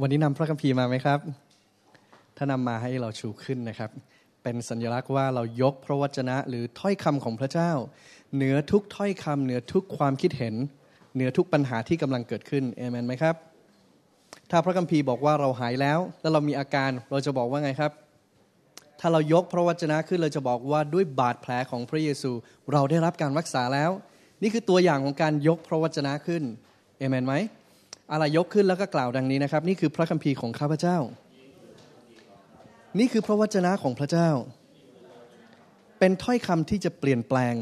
วันนี้นำพระคัมภีร์มาไหมครับ ถ้านำมาให้เราชูขึ้นนะครับ เป็นสัญลักษณ์ว่าเรายกพระวจนะ หรือถ้อยคำของพระเจ้าเหนือทุกถ้อยคำเหนือทุกความคิดเห็นเหนือทุกปัญหาที่กำลังเกิดขึ้นเอเมนไหมครับ ถ้าพระคัมภีร์บอกว่าเราหายแล้วแล้วเรามีอาการเราจะบอกว่าไงครับ ถ้าเรายกพระวจนะขึ้นเราจะบอกว่าด้วยบาดแผลของพระเยซู เราได้รับการรักษาแล้ว นี่คือตัวอย่างของการยกพระวจนะขึ้นเอเมนไหมอะไรยกขึ้นแล้วก็กล่าวดังนี้นะครับ นี่คือพระคัมภีร์ของข้าพเจ้า นี่คือพระวจนะของพระเจ้า เป็นถ้อยคำที่จะเปลี่ยนแปลง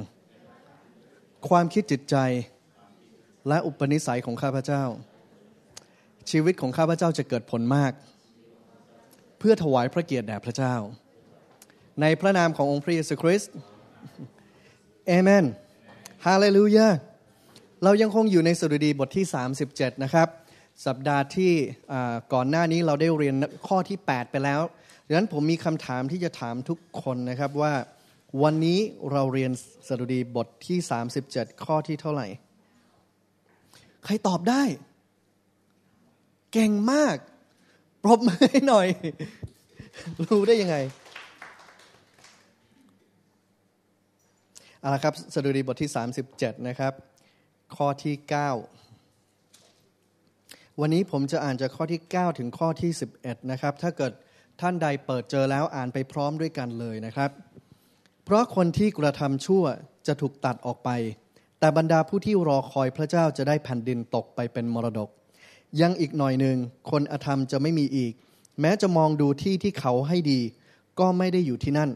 ความคิดจิตใจ และอุปนิสัยของข้าพเจ้า ชีวิตของข้าพเจ้าจะเกิดผลมาก เพื่อถวายพระเกียรติแด่พระเจ้า ในพระนามขององค์พระเยซูคริสต์เอเมนฮาเลลูยาเรายังคงอยู่ในสดุดีบทที่ 37 นะครับสัปดาห์ที่ก่อนหน้านี้เราได้เรียนข้อที่ 8 ไปแล้วดังนั้นผมมีคำถามที่จะถามทุกคนนะครับว่าวันนี้เราเรียนสดุดีบทที่ 37 ข้อที่เท่าไหร่ ใครตอบได้ เก่งมากปรบมือให้หน่อยรู้ได้ยังไงเอาละครับ สดุดีบทที่ 37นะครับ ข้อที่ 9วันนี้ผมจะอ่านจากข้อที่ 9 ถึงข้อที่ 11 นะครับ ถ้าเกิดท่านใดเปิดเจอแล้วอ่านไปพร้อมด้วยกันเลยนะครับ เพราะคนที่กระทำชั่วจะถูกตัดออกไป แต่บรรดาผู้ที่รอคอยพระเจ้าจะได้แผ่นดินตกไปเป็นมรดก ยังอีกหน่อยหนึ่งคนอธรรมจะไม่มีอีก แม้จะมองดูที่ที่เขาให้ดี ก็ไม่ได้อยู่ที่นั่น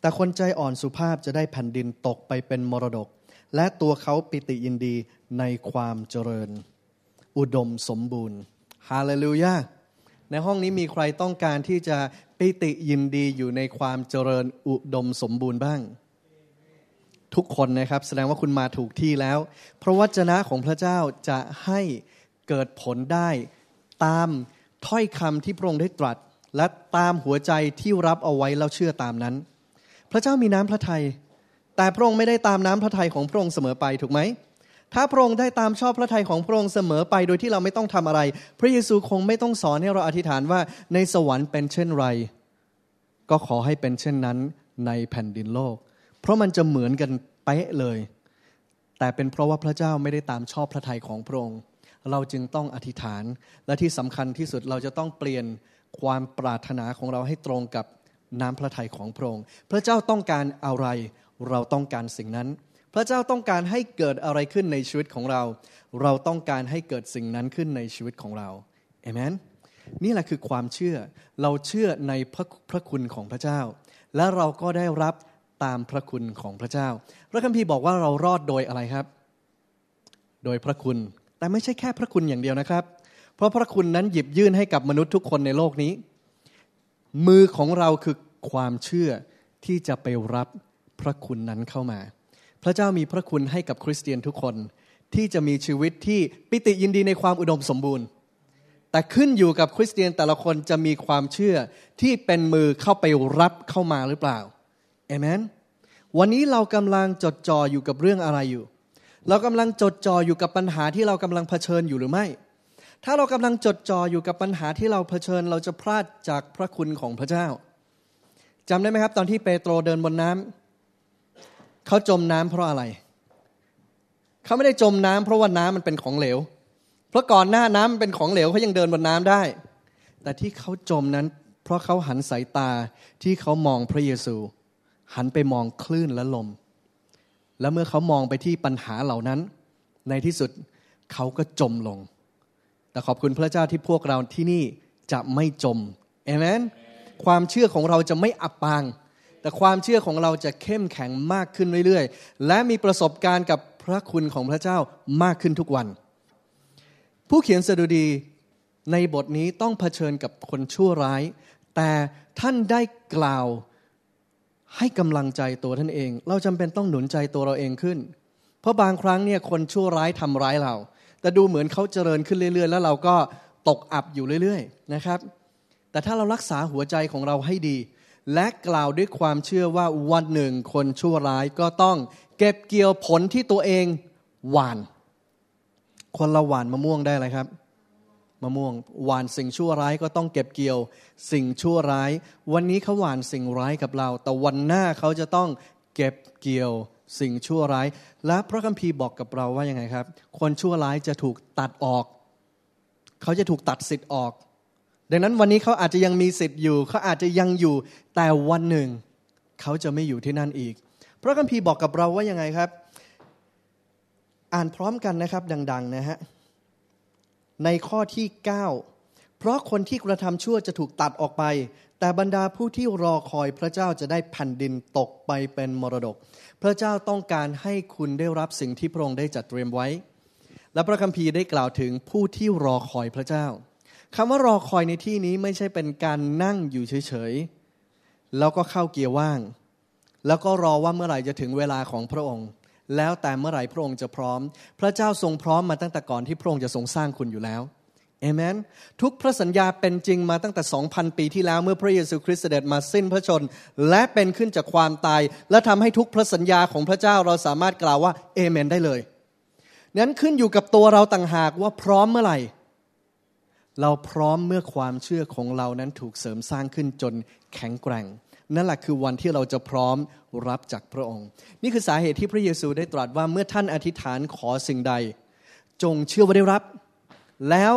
แต่คนใจอ่อนสุภาพจะได้แผ่นดินตกไปเป็นมรดก และตัวเขาปิติยินดีในความเจริญอุดมสมบูรณ์ฮาเลลูยาในห้องนี้มีใครต้องการที่จะปิติยินดีอยู่ในความเจริญอุดมสมบูรณ์บ้าง ทุกคนนะครับแสดงว่าคุณมาถูกที่แล้ว พระวจนะของพระเจ้าจะให้เกิดผลได้ ตามถ้อยคำที่พระองค์ได้ตรัส และตามหัวใจที่รับเอาไว้แล้วเชื่อตามนั้น พระเจ้ามีน้ำพระทยัยแต่พระองค์ไม่ได้ตามน้ำพระทัยของพระองค์เสมอไปถูกไหมถ้าพระองค์ได้ตามชอบพระทัยของพระองค์เสมอไปโดยที่เราไม่ต้องทำอะไร พระเยซูคงไม่ต้องสอนให้เราอธิษฐานว่าในสวรรค์เป็นเช่นไร ก็ขอให้เป็นเช่นนั้นในแผ่นดินโลก เพราะมันจะเหมือนกันเป๊ะเลย แต่เป็นเพราะว่าพระเจ้าไม่ได้ตามชอบพระทัยของพระองค์ เราจึงต้องอธิษฐาน และที่สำคัญที่สุดเราจะต้องเปลี่ยนความปรารถนาของเราให้ตรงกับน้ำพระทัยของพระองค์ พระเจ้าต้องการอะไรเราต้องการสิ่งนั้นพระเจ้าต้องการให้เกิดอะไรขึ้นในชีวิตของเรา เราต้องการให้เกิดสิ่งนั้นขึ้นในชีวิตของเราเอเมน นี่แหละคือความเชื่อ เราเชื่อในพระพระคุณของพระเจ้า และเราก็ได้รับตามพระคุณของพระเจ้า พระคัมภีร์บอกว่าเรารอดโดยอะไรครับ โดยพระคุณ แต่ไม่ใช่แค่พระคุณอย่างเดียวนะครับ เพราะพระคุณนั้นหยิบยื่นให้กับมนุษย์ทุกคนในโลกนี้ มือของเราคือความเชื่อที่จะไปรับพระคุณนั้นเข้ามาพระเจ้ามีพระคุณให้กับคริสเตียนทุกคนที่จะมีชีวิตที่ปิติยินดีในความอุดมสมบูรณ์ แต่ขึ้นอยู่กับคริสเตียนแต่ละคนจะมีความเชื่อที่เป็นมือเข้าไปรับเข้ามาหรือเปล่าเอเมนวันนี้เรากำลังจดจ่ออยู่กับเรื่องอะไรอยู่ เรากำลังจดจ่ออยู่กับปัญหาที่เรากำลังเผชิญอยู่หรือไม่ ถ้าเรากำลังจดจ่ออยู่กับปัญหาที่เราเผชิญเราจะพลาดจากพระคุณของพระเจ้าจำได้ไหมครับ ตอนที่เปโตรเดินบนน้ำเขาจมน้ำเพราะอะไร เขาไม่ได้จมน้ำ เพราะว่าน้ำมันเป็นของเหลว เพราะก่อนหน้าน้ำเป็นของเหลวเขายังเดินบนน้ำได้ แต่ที่เขาจมนั้น เพราะเขาหันสายตาที่เขามองพระเยซู หันไปมองคลื่นและลม และเมื่อเขามองไปที่ปัญหาเหล่านั้น ในที่สุดเขาก็จมลง แต่ขอบคุณพระเจ้าที่พวกเราที่นี่จะไม่จมเอเมน ความเชื่อของเราจะไม่อับปางแต่ความเชื่อของเราจะเข้มแข็งมากขึ้นเรื่อย ๆ และมีประสบการณ์กับพระคุณของพระเจ้ามากขึ้นทุกวัน ผู้เขียนสดุดีในบทนี้ต้องเผชิญกับคนชั่วร้าย แต่ท่านได้กล่าวให้กำลังใจตัวท่านเอง เราจำเป็นต้องหนุนใจตัวเราเองขึ้น เพราะบางครั้งเนี่ยคนชั่วร้ายทำร้ายเรา แต่ดูเหมือนเขาเจริญขึ้นเรื่อย ๆ แล้วเราก็ตกอับอยู่เรื่อยๆ นะครับ แต่ถ้าเรารักษาหัวใจของเราให้ดีและกล่าวด้วยความเชื่อว่าวันหนึ่งคนชั่วร้ายก็ต้องเก็บเกี่ยวผลที่ตัวเอง หวาน คนละหวานมะม่วงได้เลยครับมะม่วง หวานสิ่งชั่วร้ายก็ต้องเก็บเกี่ยวสิ่งชั่วร้าย วันนี้เขาหวานสิ่งร้ายกับเรา แต่วันหน้าเขาจะต้องเก็บเกี่ยว สิ่งชั่วร้าย และพระคัมภีร์บอกกับเราว่ายังไงครับ คนชั่วร้ายจะถูกตัดออก เขาจะถูกตัดสิทธิ์ออกดังนั้นวันนี้เขาอาจจะยังมีสิทธิ์อยู่ เขาอาจจะยังอยู่แต่วันหนึ่ง เขาจะไม่อยู่ที่นั่นอีกพระคัมภีร์บอกกับเราว่ายังไงครับ อ่านพร้อมกันนะครับดังๆนะฮะในข้อที่ 9 เพราะคนที่กระทำชั่วจะถูกตัดออกไป แต่บรรดาผู้ที่รอคอยพระเจ้าจะได้แผ่นดินตกไปเป็นมรดก พระเจ้าต้องการให้คุณได้รับสิ่งที่พระองค์ได้จัดเตรียมไว้ และพระคัมภีร์ได้กล่าวถึงผู้ที่รอคอยพระเจ้าคำว่ารอคอยในที่นี้ไม่ใช่เป็นการนั่งอยู่เฉยๆ แล้วก็เข้าเกียร์ว่าง แล้วก็รอว่าเมื่อไหร่จะถึงเวลาของพระองค์ แล้วแต่เมื่อไหร่พระองค์จะพร้อม พระเจ้าทรงพร้อมมาตั้งแต่ก่อนที่พระองค์จะทรงสร้างคุณอยู่แล้วเอเมน ทุกพระสัญญาเป็นจริงมาตั้งแต่ 2,000 ปีที่แล้วเมื่อพระเยซูคริสต์เสด็จมาสิ้นพระชน และเป็นขึ้นจากความตาย และทำให้ทุกพระสัญญาของพระเจ้าเราสามารถกล่าวว่าเอเมนได้เลยนั้นขึ้นอยู่กับตัวเราต่างหากว่าพร้อมเมื่อไหร่เราพร้อมเมื่อความเชื่อของเรานั้นถูกเสริมสร้างขึ้นจนแข็งแกร่ง นั่นแหละคือวันที่เราจะพร้อมรับจากพระองค์ นี่คือสาเหตุที่พระเยซูได้ตรัสว่าเมื่อท่านอธิษฐานขอสิ่งใด จงเชื่อว่าได้รับ แล้ว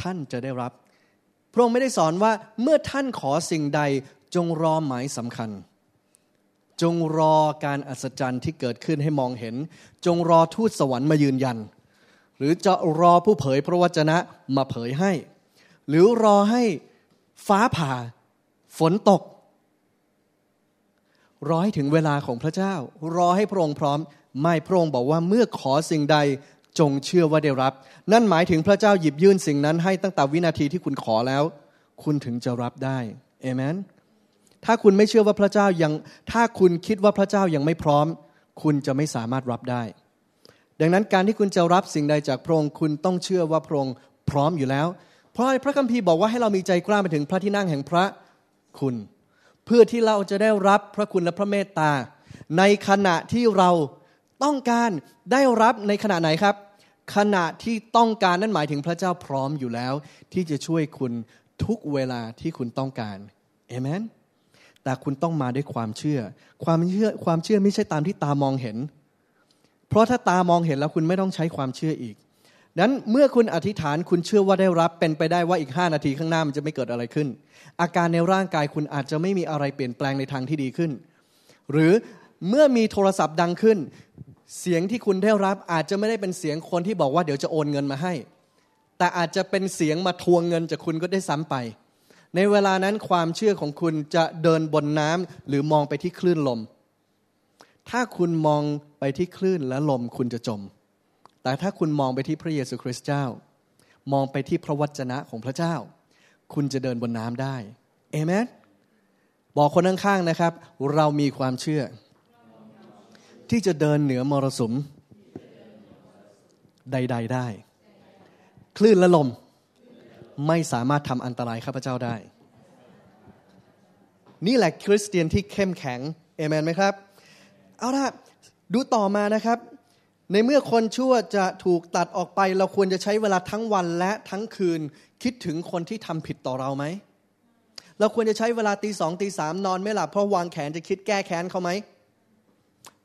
ท่านจะได้รับ พระองค์ไม่ได้สอนว่าเมื่อท่านขอสิ่งใดจงรอหมายสำคัญ จงรอการอัศจรรย์ที่เกิดขึ้นให้มองเห็น จงรอทูตสวรรค์มายืนยันหรือจะรอผู้เผยพระวจนะมาเผยให้ หรือรอให้ฟ้าผ่า ฝนตกรอให้ถึงเวลาของพระเจ้า รอให้พระองค์พร้อม ไม่พระองค์บอกว่าเมื่อขอสิ่งใดจงเชื่อว่าได้รับ นั่นหมายถึงพระเจ้าหยิบยื่นสิ่งนั้นให้ตั้งแต่วินาทีที่คุณขอแล้ว คุณถึงจะรับได้เอเมนถ้าคุณไม่เชื่อว่าพระเจ้ายังถ้าคุณคิดว่าพระเจ้ายังไม่พร้อม คุณจะไม่สามารถรับได้ดังนั้นการที่คุณจะรับสิ่งใดจากพระองค์คุณต้องเชื่อว่าพระองค์พร้อมอยู่แล้ว เพราะพระคัมภีร์บอกว่าให้เรามีใจกล้าไปถึงพระที่นั่งแห่งพระคุณ เพื่อที่เราจะได้รับพระคุณและพระเมตตาในขณะที่เราต้องการได้รับในขณะไหนครับ ขณะที่ต้องการนั่นหมายถึงพระเจ้าพร้อมอยู่แล้ว ที่จะช่วยคุณทุกเวลาที่คุณต้องการเอเมน แต่คุณต้องมาด้วยความเชื่อความเชื่อความเชื่อไม่ใช่ตามที่ตามองเห็นเพราะถ้าตามองเห็นแล้วคุณไม่ต้องใช้ความเชื่ออีกนั้นเมื่อคุณอธิษฐานคุณเชื่อว่าได้รับเป็นไปได้ว่าอีกห้านาทีข้างหน้า มันจะไม่เกิดอะไรขึ้น อาการในร่างกายคุณอาจจะไม่มีอะไรเปลี่ยนแปลงในทางที่ดีขึ้น หรือเมื่อมีโทรศัพท์ดังขึ้น เสียงที่คุณได้รับอาจจะไม่ได้เป็นเสียงคนที่บอกว่าเดี๋ยวจะโอนเงินมาให้ แต่อาจจะเป็นเสียงมาทวงเงินจากคุณก็ได้ซ้ำไป ในเวลานั้นความเชื่อของคุณจะเดินบนน้ำหรือมองไปที่คลื่นลม ถ้าคุณมองไปที่คลื่นและลมคุณจะจม แต่ถ้าคุณมองไปที่พระเยซูคริสต์เจ้า มองไปที่พระวจนะของพระเจ้า คุณจะเดินบนน้ำได้เอเมน บอกคนข้างๆนะครับ เรามีความเชื่อ ที่จะเดินเหนือมรสุมใดๆได้ คลื่นและลม ไม่สามารถทำอันตรายข้าพเจ้าได้ นี่แหละคริสเตียนที่เข้มแข็งเอเมนไหมครับ เอาละดูต่อมานะครับ ในเมื่อคนชั่วจะถูกตัดออกไป เราควรจะใช้เวลาทั้งวันและทั้งคืนคิดถึงคนที่ทำผิดต่อเราไหม เราควรจะใช้เวลาตีสองตีสามนอนไม่หลับเพราะวางแขนจะคิดแก้แค้นเขาไหม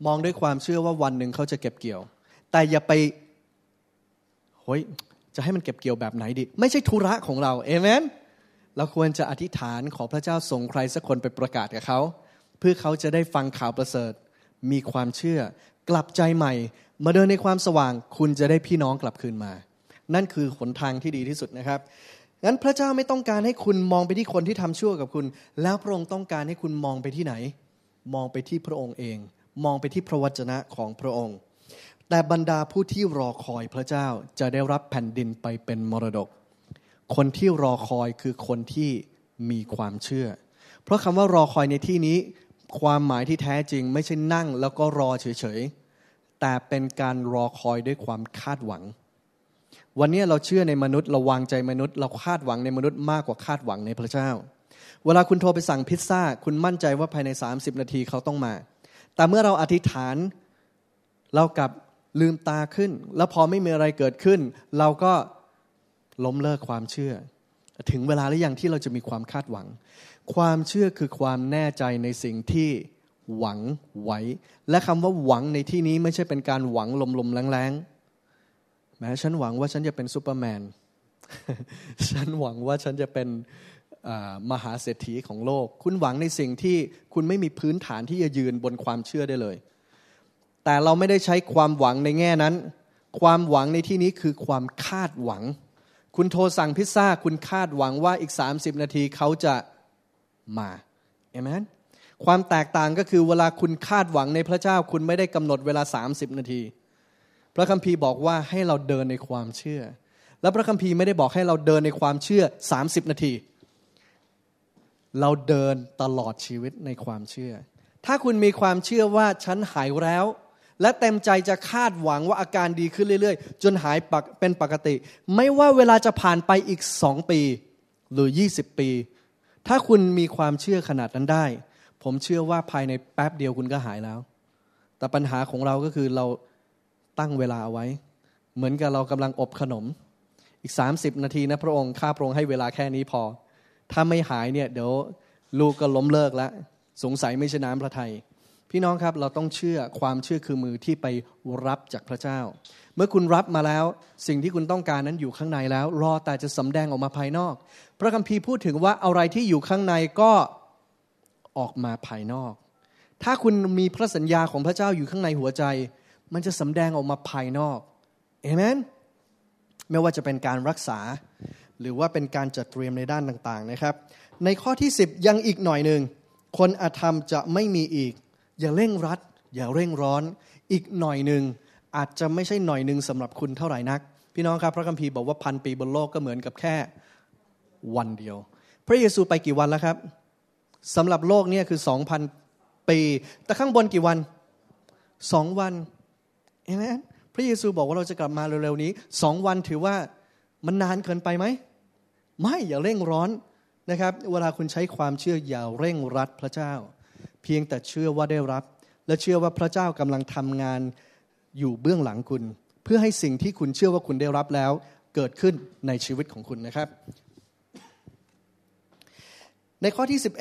มองด้วยความเชื่อว่าวันหนึ่งเขาจะเก็บเกี่ยว แต่อย่าไปเฮ้ยจะให้มันเก็บเกี่ยวแบบไหนดีไม่ใช่ธุระของเราเอเมนเราควรจะอธิษฐานขอพระเจ้าส่งใครสักคน ไปประกาศกับเขา เพื่อเขาจะได้ฟังข่าวประเสริฐมีความเชื่อกลับใจใหม่ มาเดินในความสว่าง คุณจะได้พี่น้องกลับคืนมา นั่นคือหนทางที่ดีที่สุดนะครับ งั้นพระเจ้าไม่ต้องการให้คุณมองไปที่คนที่ทำชั่วกับคุณ แล้วพระองค์ต้องการให้คุณมองไปที่ไหน มองไปที่พระองค์เอง มองไปที่พระวจนะของพระองค์ แต่บรรดาผู้ที่รอคอยพระเจ้าจะได้รับแผ่นดินไปเป็นมรดก คนที่รอคอยคือคนที่มีความเชื่อ เพราะคำว่ารอคอยในที่นี้ความหมายที่แท้จริง ไม่ใช่นั่ง แล้วก็รอเฉยๆ แต่เป็นการรอคอยด้วยความคาดหวัง วันนี้เราเชื่อในมนุษย์เราวางใจมนุษย์เราคาดหวังในมนุษย์มากกว่าคาดหวังในพระเจ้า เวลาคุณโทรไปสั่งพิซซ่าคุณมั่นใจว่าภายใน 30 นาทีเขาต้องมา แต่เมื่อเราอธิษฐานเรากลับลืมตาขึ้น แล้วพอไม่มีอะไรเกิดขึ้น เราก็ล้มเลิกความเชื่อ ถึงเวลาหรือยังที่เราจะมีความคาดหวังความเชื่อคือความแน่ใจในสิ่งที่หวังไว้และคำว่าหวังในที่นี้ไม่ใช่เป็นการหวัง ลม ๆแรงๆ แม้ฉันหวังว่าฉันจะเป็นซูเปอร์แมน ฉันหวังว่าฉันจะเป็นมหาเศรษฐีของโลก คุณหวังในสิ่งที่คุณไม่มีพื้นฐานที่จะยืนบนความเชื่อได้เลย แต่เราไม่ได้ใช้ความหวังในแง่นั้น ความหวังในที่นี้คือความคาดหวัง คุณโทรสั่งพิซซ่า คุณคาดหวังว่าอีก30นาทีเขาจะมาเอเมนความแตกต่างก็คือเวลาคุณคาดหวังในพระเจ้า คุณไม่ได้กำหนดเวลา 30 นาที พระคัมภีร์บอกว่าให้เราเดินในความเชื่อ และพระคัมภีร์ไม่ได้บอกให้เราเดินในความเชื่อ 30 นาที เราเดินตลอดชีวิตในความเชื่อ ถ้าคุณมีความเชื่อว่าฉันหายแล้ว และเต็มใจจะคาดหวังว่าอาการดีขึ้นเรื่อยๆ จนหายปเป็นปกติ ไม่ว่าเวลาจะผ่านไปอีกสองปีหรือ 20 ปีถ้าคุณมีความเชื่อขนาดนั้นได้ ผมเชื่อว่าภายในแป๊บเดียวคุณก็หายแล้ว แต่ปัญหาของเราก็คือเราตั้งเวลาไว้ เหมือนกับเรากำลังอบขนม อีก 30 นาทีนะพระองค์ข้าพระองค์ให้เวลาแค่นี้พอ ถ้าไม่หายเนี่ย เดี๋ยว ลูกก็ล้มเลิกแล้ว สงสัยไม่ใช่น้ำพระทยัย พี่น้องครับเราต้องเชื่อความเชื่อคือมือที่ไปรับจากพระเจ้าเมื่อคุณรับมาแล้วสิ่งที่คุณต้องการนั้นอยู่ข้างในแล้ว รอแต่จะสำแดงออกมาภายนอก พระคัมภีร์พูดถึงว่าอะไรที่อยู่ข้างในก็ออกมาภายนอก ถ้าคุณมีพระสัญญาของพระเจ้าอยู่ข้างในหัวใจ มันจะสำแดงออกมาภายนอกเอเมนไม่ว่าจะเป็นการรักษา หรือว่าเป็นการจัดเตรียมในด้านต่างๆนะครับ ในข้อที่10ยังอีกหน่อยหนึ่งคนอาธรรมจะไม่มีอีก อย่าเร่งรัดอย่าเร่งร้อนอีกหน่อยหนึ่งอาจจะไม่ใช่หน่อยหนึ่งสำหรับคุณเท่าไหร่นัก พี่น้องครับพระคัมภีร์บอกว่าพันปีบนโลกก็เหมือนกับแค่ วันเดียว พระเยซูไปกี่วันแล้วครับ สำหรับโลกเนี่ยคือสองพันปี แต่ข้างบนกี่วันสองวันเห็นไหมพระเยซูบอกว่าเราจะกลับมาเร็วๆนี้สองวันถือว่ามันนานเกินไปไหมไม่อย่าเร่งร้อนนะครับ เวลาคุณใช้ความเชื่ออย่าเร่งรัดพระเจ้า เพียงแต่เชื่อว่าได้รับ และเชื่อว่าพระเจ้ากำลังทำงานอยู่เบื้องหลังคุณเพื่อให้สิ่งที่คุณเชื่อว่าคุณได้รับแล้ว เกิดขึ้นในชีวิตของคุณนะครับ ในข้อที่ 11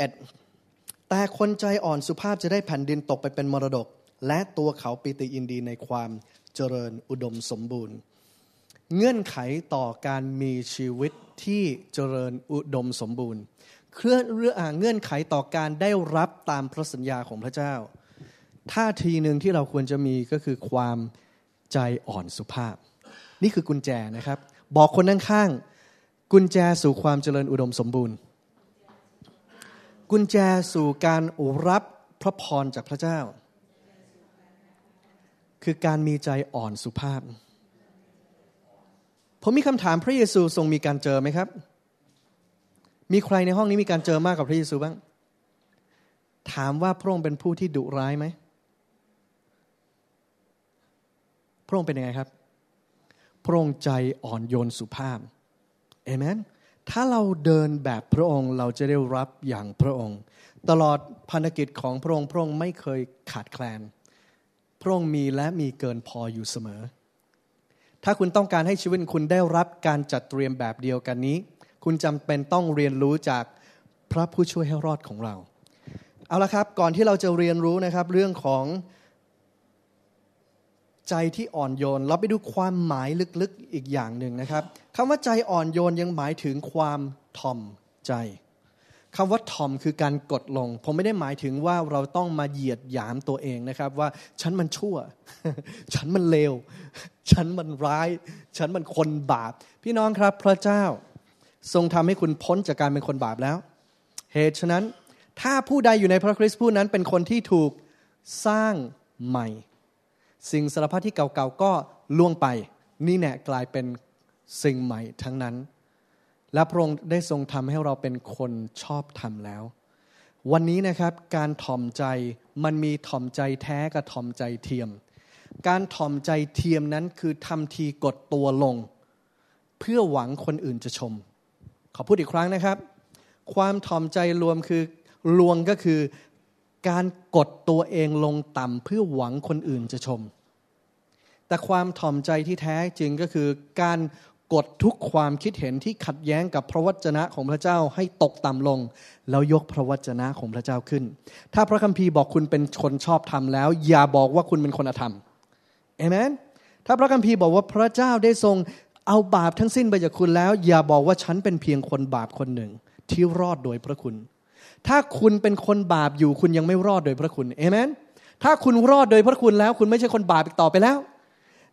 แต่คนใจอ่อนสุภาพจะได้แผ่นดินตกไปเป็นมรดก และตัวเขาปีติอินดีในความเจริญอุดมสมบูรณ์ เงื่อนไขต่อการมีชีวิตที่เจริญอุดมสมบูรณ์ เครื่องเรื่องเงื่อนไขต่อการได้รับตามพระสัญญาของพระเจ้าท่าทีหนึ่งที่เราควรจะมีก็คือ ความใจอ่อนสุภาพ นี่คือกุญแจนะครับ บอกคนข้างๆกุญแจสู่ความเจริญอุดมสมบูรณ์ กุญแจสู่การรับพระพรจากพระเจ้า คือการมีใจอ่อนสุภาพ ผมมีคำถามพระเยซูทรงมีการเจอไหมครับ มีใครในห้องนี้มีการเจอมากกว่าพระเยซูบ้างถามว่าพระองค์เป็นผู้ที่ดุร้ายไหมพระองค์เป็นยังไงครับ พระองค์ใจอ่อนโยนสุภาพเอเมน ถ้าเราเดินแบบพระองค์ เราจะได้รับอย่างพระองค์ ตลอดพันธกิจของพระองค์ พระองค์ไม่เคยขาดแคลน พระองค์มีและมีเกินพออยู่เสมอ ถ้าคุณต้องการให้ชีวิตคุณได้รับการจัดเตรียมแบบเดียวกันนี้ คุณจำเป็นต้องเรียนรู้จากพระผู้ช่วยให้รอดของเรา เอาละครับ ก่อนที่เราจะเรียนรู้นะครับเรื่องของใจที่อ่อนโยนเราไปดูความหมายลึกๆอีกอย่างหนึ่งนะครับคำว่าใจอ่อนโยนยังหมายถึงความทอมใจคำว่าทอมคือการกดลง ผมไม่ได้หมายถึงว่าเราต้องมาเหยียดหยามตัวเองนะครับ ว่าฉันมันชั่ว ฉันมันเลว ฉันมันร้าย ฉันมันคนบาปพี่น้องครับพระเจ้าทรงทำให้คุณพ้นจากการเป็นคนบาปแล้วเหตุฉะนั้นถ้าผู้ใดอยู่ในพระคริสต์ผู้นั้น เป็นคนที่ถูกสร้างใหม่สิ่งสารพัดที่เก่าๆก็ล่วงไป นี่แน่กลายเป็นสิ่งใหม่ทั้งนั้น และพระองค์ได้ทรงทำให้เราเป็นคนชอบธรรมแล้ว วันนี้นะครับการถ่อมใจมันมีถ่อมใจแท้กับถ่อมใจเทียม การถ่อมใจเทียมนั้นคือทำทีกดตัวลง เพื่อหวังคนอื่นจะชม ขอพูดอีกครั้งนะครับ ความถ่อมใจรวมคือรวงก็คือการกดตัวเองลงต่ำเพื่อหวังคนอื่นจะชม แต่ความถ่อมใจที่แท้จริงก็คือการกดทุกความคิดเห็นที่ขัดแย้งกับพระวจนะของพระเจ้าให้ตกต่ำลงแล้วยกพระวจนะของพระเจ้าขึ้น ถ้าพระคัมภีร์บอกคุณเป็นคนชอบธรรมแล้ว อย่าบอกว่าคุณเป็นคนอธรรมเอเมน ถ้าพระคัมภีร์บอกว่าพระเจ้าได้ทรงเอาบาปทั้งสิ้นไปจากคุณแล้วอย่าบอกว่าฉันเป็นเพียงคนบาปคนหนึ่งที่รอดโดยพระคุณถ้าคุณเป็นคนบาปอยู่ คุณยังไม่รอดโดยพระคุณ เอเมน ถ้าคุณรอดโดยพระคุณแล้ว คุณไม่ใช่คนบาปอีกต่อไปแล้ว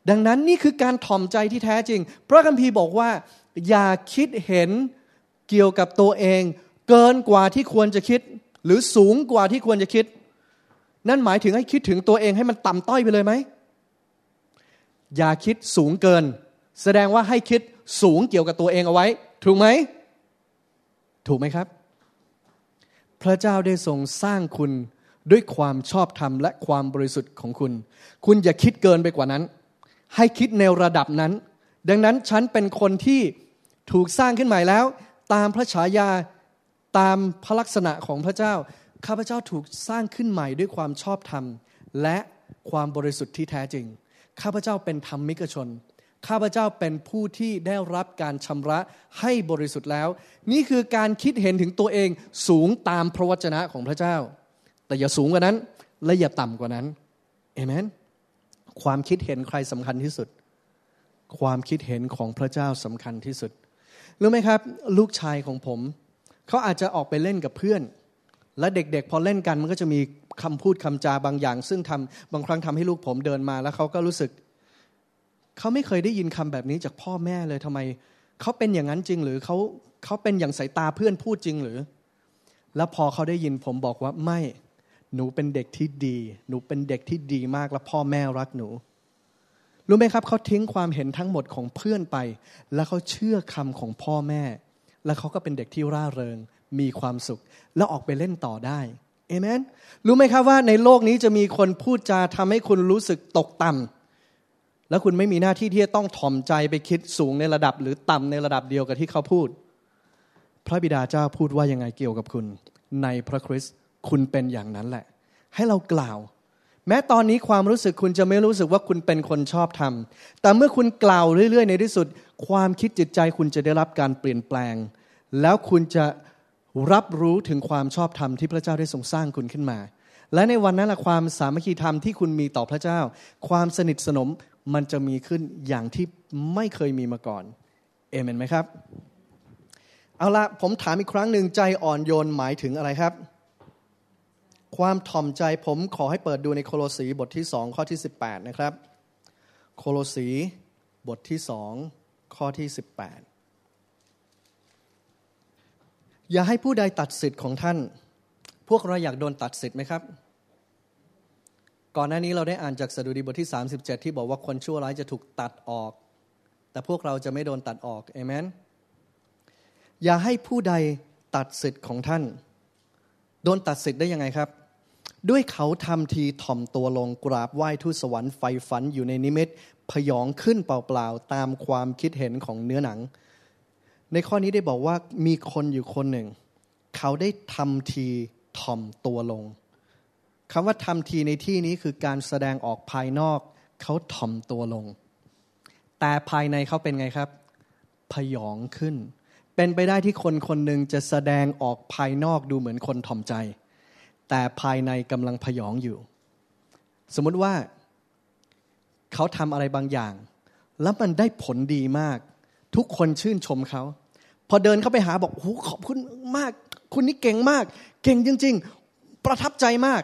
ดังนั้นนี่คือการถ่อมใจที่แท้จริง พระคัมภีร์บอกว่า อย่าคิดเห็นเกี่ยวกับตัวเอง เกินกว่าที่ควรจะคิด หรือสูงกว่าที่ควรจะคิด นั่นหมายถึงให้คิดถึงตัวเองให้มันต่ำต้อยไปเลยไหม อย่าคิดสูงเกิน แสดงว่าให้คิดสูงเกี่ยวกับตัวเองเอาไว้ ถูกไหม ถูกไหมครับพระเจ้าได้ทรงสร้างคุณด้วยความชอบธรรมและความบริสุทธิ์ของคุณ คุณอย่าคิดเกินไปกว่านั้น ให้คิดในระดับนั้น ดังนั้นฉันเป็นคนที่ถูกสร้างขึ้นใหม่แล้ว ตามพระฉายาตามพระลักษณะของพระเจ้า ข้าพเจ้าถูกสร้างขึ้นใหม่ด้วยความชอบธรรมและความบริสุทธิ์ที่แท้จริง ข้าพเจ้าเป็นธรรมิกชนข้าพเจ้าเป็นผู้ที่ได้รับการชำระให้บริสุทธิ์แล้ว นี่คือการคิดเห็นถึงตัวเองสูงตามพระวจนะของพระเจ้า แต่อย่าสูงกว่านั้นและอย่าต่ำกว่านั้นเอเมนความคิดเห็นใครสำคัญที่สุด ความคิดเห็นของพระเจ้าสำคัญที่สุดรู้ไหมครับ ลูกชายของผม เขาอาจจะออกไปเล่นกับเพื่อน และเด็กๆพอเล่นกันมันก็จะมีคำพูดคำจาบางอย่าง ซึ่งทำบางครั้งทำให้ลูกผมเดินมาแล้วเขาก็รู้สึกเขาไม่เคยได้ยินคำแบบนี้จากพ่อแม่เลยทำไม เขาเป็นอย่างนั้นจริงหรือเขาเขาเป็นอย่างสายตาเพื่อนพูดจริงหรือ แล้วพอเขาได้ยินผมบอกว่าไม่ หนูเป็นเด็กที่ดี หนูเป็นเด็กที่ดีมากและพ่อแม่รักหนู รู้ไหมครับ เขาทิ้งความเห็นทั้งหมดของเพื่อนไป แล้วเขาเชื่อคำของพ่อแม่ แล้วเขาก็เป็นเด็กที่ร่าเริง มีความสุข แล้วออกไปเล่นต่อได้เอเมนรู้ไหมครับว่าในโลกนี้จะมีคนพูดจาทำให้คุณรู้สึกตกต่ำแล้วคุณไม่มีหน้าที่ที่จะต้องถ่อมใจไปคิดสูงในระดับหรือต่ำในระดับเดียวกับที่เขาพูดพระบิดาเจ้าพูดว่ายังไงเกี่ยวกับคุณ ในพระคริสต์คุณเป็นอย่างนั้นแหละ ให้เรากล่าว แม้ตอนนี้ความรู้สึกคุณจะไม่รู้สึกว่าคุณเป็นคนชอบทำแต่เมื่อคุณกล่าวเรื่อยๆ ในที่สุด ความคิดจิตใจคุณจะได้รับการเปลี่ยนแปลง แล้วคุณจะรับรู้ถึงความชอบธรรมที่พระเจ้าได้ทรงสร้างคุณขึ้นมา และในวันนั้นละความสามัคคีธรรมที่คุณ มีต่อพระเจ้า ความสนิทสนมมันจะมีขึ้นอย่างที่ไม่เคยมีมาก่อน เอเมนไหมครับ เอาละผมถามอีกครั้งหนึ่งใจอ่อนโยนหมายถึงอะไรครับ ความถ่อมใจผมขอให้เปิดดูในโคโลสี บทที่ 2 ข้อที่ 18 นะครับ โคโลสีบทที่2ข้อที่ 18 อย่าให้ผู้ใดตัดสิทธิ์ของท่าน พวกเราอยากโดนตัดสิทธิ์ไหมครับก่อนหน้านี้เราได้อ่านจากสดุดีบทที่ 37 ที่บอกว่าคนชั่วร้ายจะถูกตัดออก แต่พวกเราจะไม่โดนตัดออกเอเมนอย่าให้ผู้ใดตัดสิทธิ์ของท่าน โดนตัดสิทธิ์ได้ยังไงครับ ด้วยเขาทำทีถ่อมตัวลง กราบไหว้ทูตสวรรค์ไฟฝันอยู่ในนิมิตพยองขึ้นเปล่าๆตามความคิดเห็นของเนื้อหนัง ในข้อนี้ได้บอกว่ามีคนอยู่คนหนึ่ง เขาได้ทำทีถ่อมตัวลงคำว่าทำทีในที่นี้คือการแสดงออกภายนอก เขาถ่อมตัวลง แต่ภายในเขาเป็นไงครับ พยองขึ้น เป็นไปได้ที่คนคนหนึ่งจะแสดงออกภายนอกดูเหมือนคนถ่อมใจ แต่ภายในกำลังพยองอยู่ สมมติว่า เขาทำอะไรบางอย่าง แล้วมันได้ผลดีมาก ทุกคนชื่นชมเขา พอเดินเข้าไปหาบอกโอ้ขอบคุณมาก คุณนี่เก่งมาก เก่งจริง ๆ ประทับใจมาก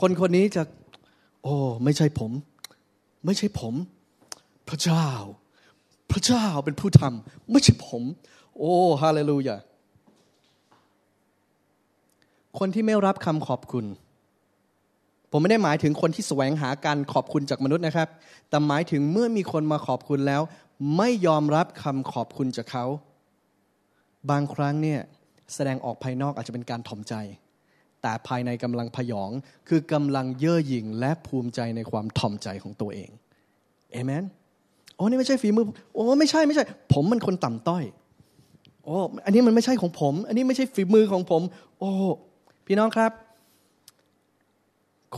คนคนนี้จะ โอ้ไม่ใช่ผม ไม่ใช่ผม พระเจ้า พระเจ้าเป็นผู้ทำไม่ใช่ผม โอ้ฮาเลลูยาคนที่ไม่รับคำขอบคุณ ผมไม่ได้หมายถึงคนที่แสวงหาการขอบคุณจากมนุษย์นะครับ แต่หมายถึงเมื่อมีคนมาขอบคุณแล้ว ไม่ยอมรับคำขอบคุณจากเขา บางครั้งเนี่ย แสดงออกภายนอกอาจจะเป็นการถ่อมใจแต่ภายในกำลังพยอง คือกำลังเย่อหยิ่งและภูมิใจในความถ่อมใจของตัวเองเอเมน โอ้ นี่ไม่ใช่ฝีมือ โอ้ ไม่ใช่ไม่ใช่ ผมมันคนต่ำต้อย โอ้ อันนี้มันไม่ใช่ของผม อันนี้ไม่ใช่ฝีมือของผม โอ้ พี่น้องครับ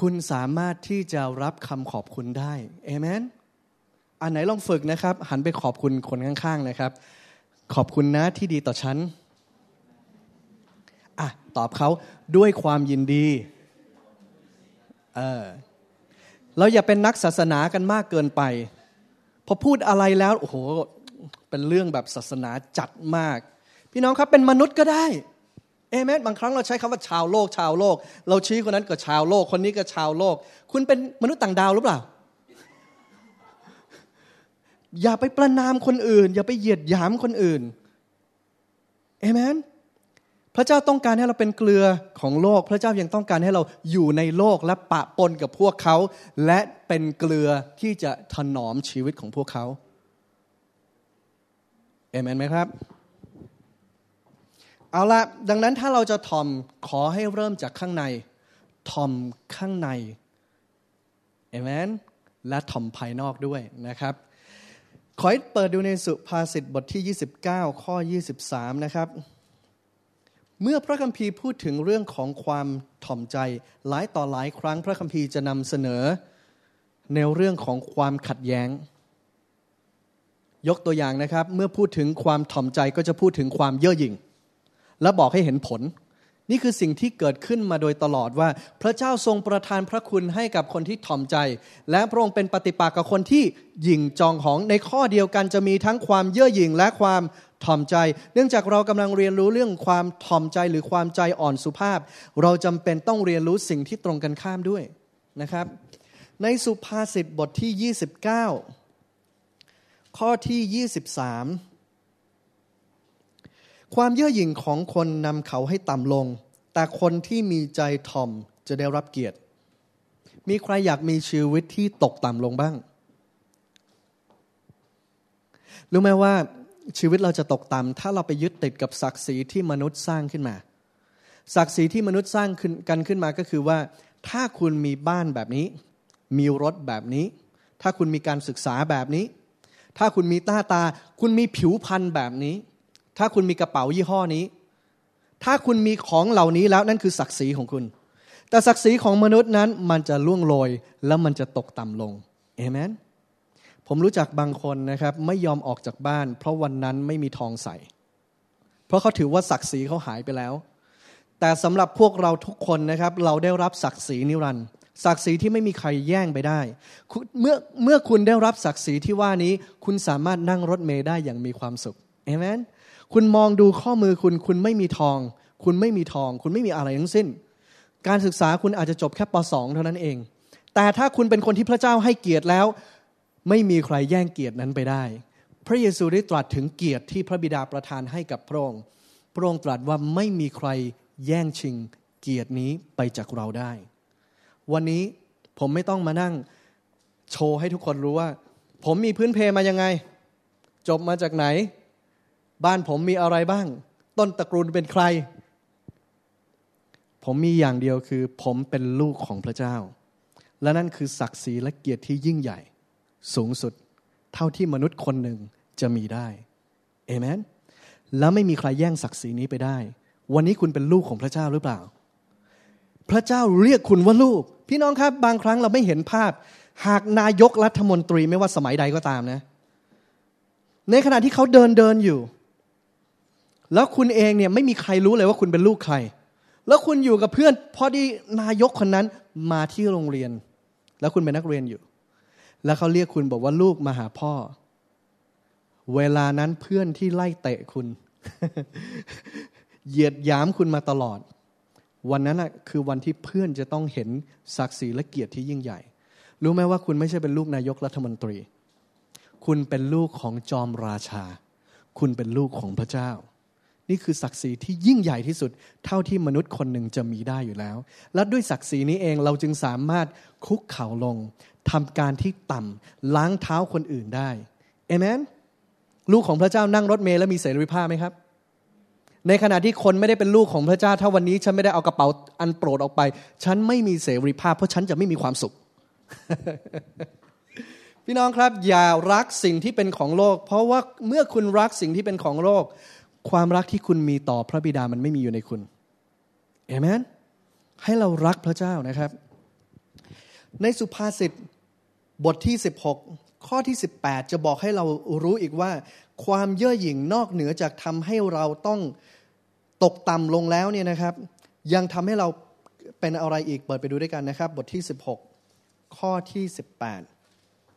คุณสามารถที่จะรับคำขอบคุณได้เอเมน อันไหนลองฝึกนะครับ หันไปขอบคุณคนข้างๆนะครับ ขอบคุณนะที่ดีต่อฉันอ่ะ ตอบเขาด้วยความยินดี เออเราอย่าเป็นนักศาสนากันมากเกินไปพอพูดอะไรแล้ว โอ้โหเป็นเรื่องแบบศาสนาจัดมาก พี่น้องครับเป็นมนุษย์ก็ได้เอเมนบางครั้งเราใช้คำว่า ชาวโลก ชาวโลก เราชี้คนนั้นก็ชาวโลก คนนี้ก็ชาวโลก คุณเป็นมนุษย์ต่างดาวหรือเปล่า อย่าไปประนามคนอื่น อย่าไปเหยียดหยามคนอื่นเอเมนพระเจ้าต้องการให้เราเป็นเกลือของโลก พระเจ้ายังต้องการให้เราอยู่ในโลกและปะปนกับพวกเขา และเป็นเกลือที่จะถนอมชีวิตของพวกเขาเอเมนไหมครับ เอาละดังนั้นถ้าเราจะทอมขอให้เริ่มจากข้างในทอมข้างในเอเมน และทอมภายนอกด้วยนะครับ ขอให้เปิดดูในสุภาษิตบทที่ 29 ข้อ 23 นะครับเมื่อพระคัมภีร์พูดถึงเรื่องของความถ่อมใจ หลายต่อหลายครั้งพระคัมภีร์จะนำเสนอ ในเรื่องของความขัดแย้ง ยกตัวอย่างนะครับ เมื่อพูดถึงความถ่อมใจก็จะพูดถึงความเย่อหยิ่ง และบอกให้เห็นผล นี่คือสิ่งที่เกิดขึ้นมาโดยตลอดว่า พระเจ้าทรงประทานพระคุณให้กับคนที่ถ่อมใจ และพระองค์เป็นปฏิปักษ์กับคนที่หยิ่งจองของในข้อเดียวกันจะมีทั้งความเย่อหยิ่งและความถ่อมใจ เนื่องจากเรากำลังเรียนรู้เรื่องความถ่อมใจหรือความใจอ่อนสุภาพ เราจำเป็นต้องเรียนรู้สิ่งที่ตรงกันข้ามด้วยนะครับ ในสุภาษิตบทที่ 29 ข้อที่ 23 ความเย่อหยิ่งของคนนำเขาให้ต่ำลง แต่คนที่มีใจถ่อมจะได้รับเกียรติ มีใครอยากมีชีวิตที่ตกต่ำลงบ้าง รู้ไหมว่าชีวิตเราจะตกต่ำถ้าเราไปยึดติดกับศักดิ์ศรีที่มนุษย์สร้างขึ้นมา ศักดิ์ศรีที่มนุษย์สร้างกันขึ้นมาก็คือว่า ถ้าคุณมีบ้านแบบนี้ มีรถแบบนี้ ถ้าคุณมีการศึกษาแบบนี้ ถ้าคุณมีตาตา คุณมีผิวพรรณแบบนี้ ถ้าคุณมีกระเป๋ายี่ห้อนี้ ถ้าคุณมีของเหล่านี้แล้วนั่นคือศักดิ์ศรีของคุณ แต่ศักดิ์ศรีของมนุษย์นั้นมันจะล่วงโรยแล้วมันจะตกต่ำลงเอเมนผมรู้จักบางคนนะครับไม่ยอมออกจากบ้าน เพราะวันนั้นไม่มีทองใส่ เพราะเขาถือว่าศักดิ์ศรีเขาหายไปแล้ว แต่สำหรับพวกเราทุกคนนะครับ เราได้รับศักดิ์ศรีนิรันดร์ศักดิ์ศรีที่ไม่มีใครแย่งไปได้ เมื่อเมื่อคุณได้รับศักดิ์ศรีที่ว่านี้ คุณสามารถนั่งรถเมย์ได้อย่างมีความสุขเอเมนคุณมองดูข้อมือคุณ คุณไม่มีทอง คุณไม่มีทอง คุณไม่มีอะไรทั้งสิ้น การศึกษาคุณอาจจะจบแค่ปสองเท่านั้นเอง แต่ถ้าคุณเป็นคนที่พระเจ้าให้เกียรติแล้วไม่มีใครแย่งเกียรตินั้นไปได้ พระเยซูได้ตรัสถึงเกียรติที่พระบิดาประทานให้กับพระองค์พระองค์ตรัสว่าไม่มีใครแย่งชิงเกียรตินี้ไปจากเราได้ วันนี้ผมไม่ต้องมานั่ง โชว์ให้ทุกคนรู้ว่า ผมมีพื้นเพมายังไง จบมาจากไหน บ้านผมมีอะไรบ้าง ต้นตระกูลเป็นใคร ผมมีอย่างเดียวคือ ผมเป็นลูกของพระเจ้า และนั่นคือศักดิ์ศรีและเกียรติที่ยิ่งใหญ่สูงสุดเท่าที่มนุษย์คนหนึ่งจะมีได้เอเมน แล้วไม่มีใครแย่งศักดิ์ศรีนี้ไปได้ วันนี้คุณเป็นลูกของพระเจ้าหรือเปล่า พระเจ้าเรียกคุณว่าลูก พี่น้องครับบางครั้งเราไม่เห็นภาพ หากนายกรัฐมนตรีไม่ว่าสมัยใดก็ตามนะ ในขณะที่เขาเดินเดินอยู่ แล้วคุณเองเนี่ยไม่มีใครรู้เลยว่าคุณเป็นลูกใคร แล้วคุณอยู่กับเพื่อนพอดีนายกคนนั้นมาที่โรงเรียน แล้วคุณเป็นนักเรียนอยู่แล้วเขาเรียกคุณบอกว่าลูกมาหาพ่อ เวลานั้นเพื่อนที่ไล่เตะคุณ เหยียดย้มคุณมาตลอด วันนั้นะคือวันที่เพื่อนจะต้องเห็นศักดิ์ศรีและเกียรติที่ยิ่งใหญ่ รู้ไหมว่าคุณไม่ใช่เป็นลูกนายกรัฐมนตรี คุณเป็นลูกของจอมราชา คุณเป็นลูกของพระเจ้า นี่คือศักดิ์ศรีที่ยิ่งใหญ่ที่สุด เท่าที่มนุษย์คนหนึ่งจะมีได้อยู่แล้ว และด้วยศักดิ์ศรีนี้เองเราจึงสามารถคุกเข่าลงทำการที่ต่ำล้างเท้าคนอื่นได้เอเมน ลูกของพระเจ้านั่งรถเมล์แล้วมีเสรีภาพไหมครับ ในขณะที่คนไม่ได้เป็นลูกของพระเจ้าถ้าวันนี้ ฉันไม่ได้เอากระเป๋าอันโปรดออกไป ฉันไม่มีเสรีภาพ เพราะฉันจะไม่มีความสุข พี่น้องครับ อย่ารักสิ่งที่เป็นของโลก เพราะว่าเมื่อคุณรักสิ่งที่เป็นของโลก ความรักที่คุณมีต่อพระบิดามันไม่มีอยู่ในคุณเอเมน ให้เรารักพระเจ้านะครับ ในสุภาษิตบทที่ 16 ข้อที่ 18 จะบอกให้เรารู้อีกว่า ความเย่อหยิ่งนอกเหนือจากทำให้เราต้องตกต่ำลงแล้วเนี่ยนะครับ ยังทำให้เราเป็นอะไรอีกเปิดไปดูด้วยกันนะครับ บทที่ 16 ข้อที่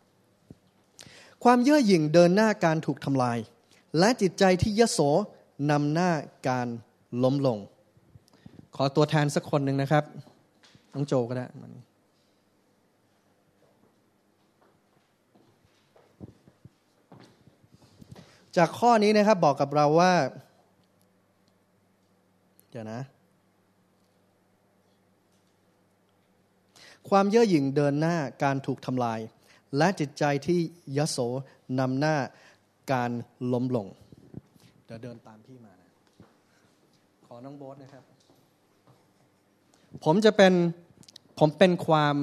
18 ความเย่อหยิ่งเดินหน้าการถูกทำลาย และจิตใจที่ยโสนำหน้าการล้มลง ขอตัวแทนสักคนหนึ่งนะครับน้องโจก็ได้จากข้อนี้นะครับ บอกกับเราว่าเดี๋ยวนะ ความเย่อหยิ่งเดินหน้าการถูกทำลาย และจิตใจที่ยโสนำหน้าการล้มลงเดี๋ยวเดินตามพี่มานะ ขอน้องโบ๊ทนะครับ ผมจะเป็นผมเป็นความ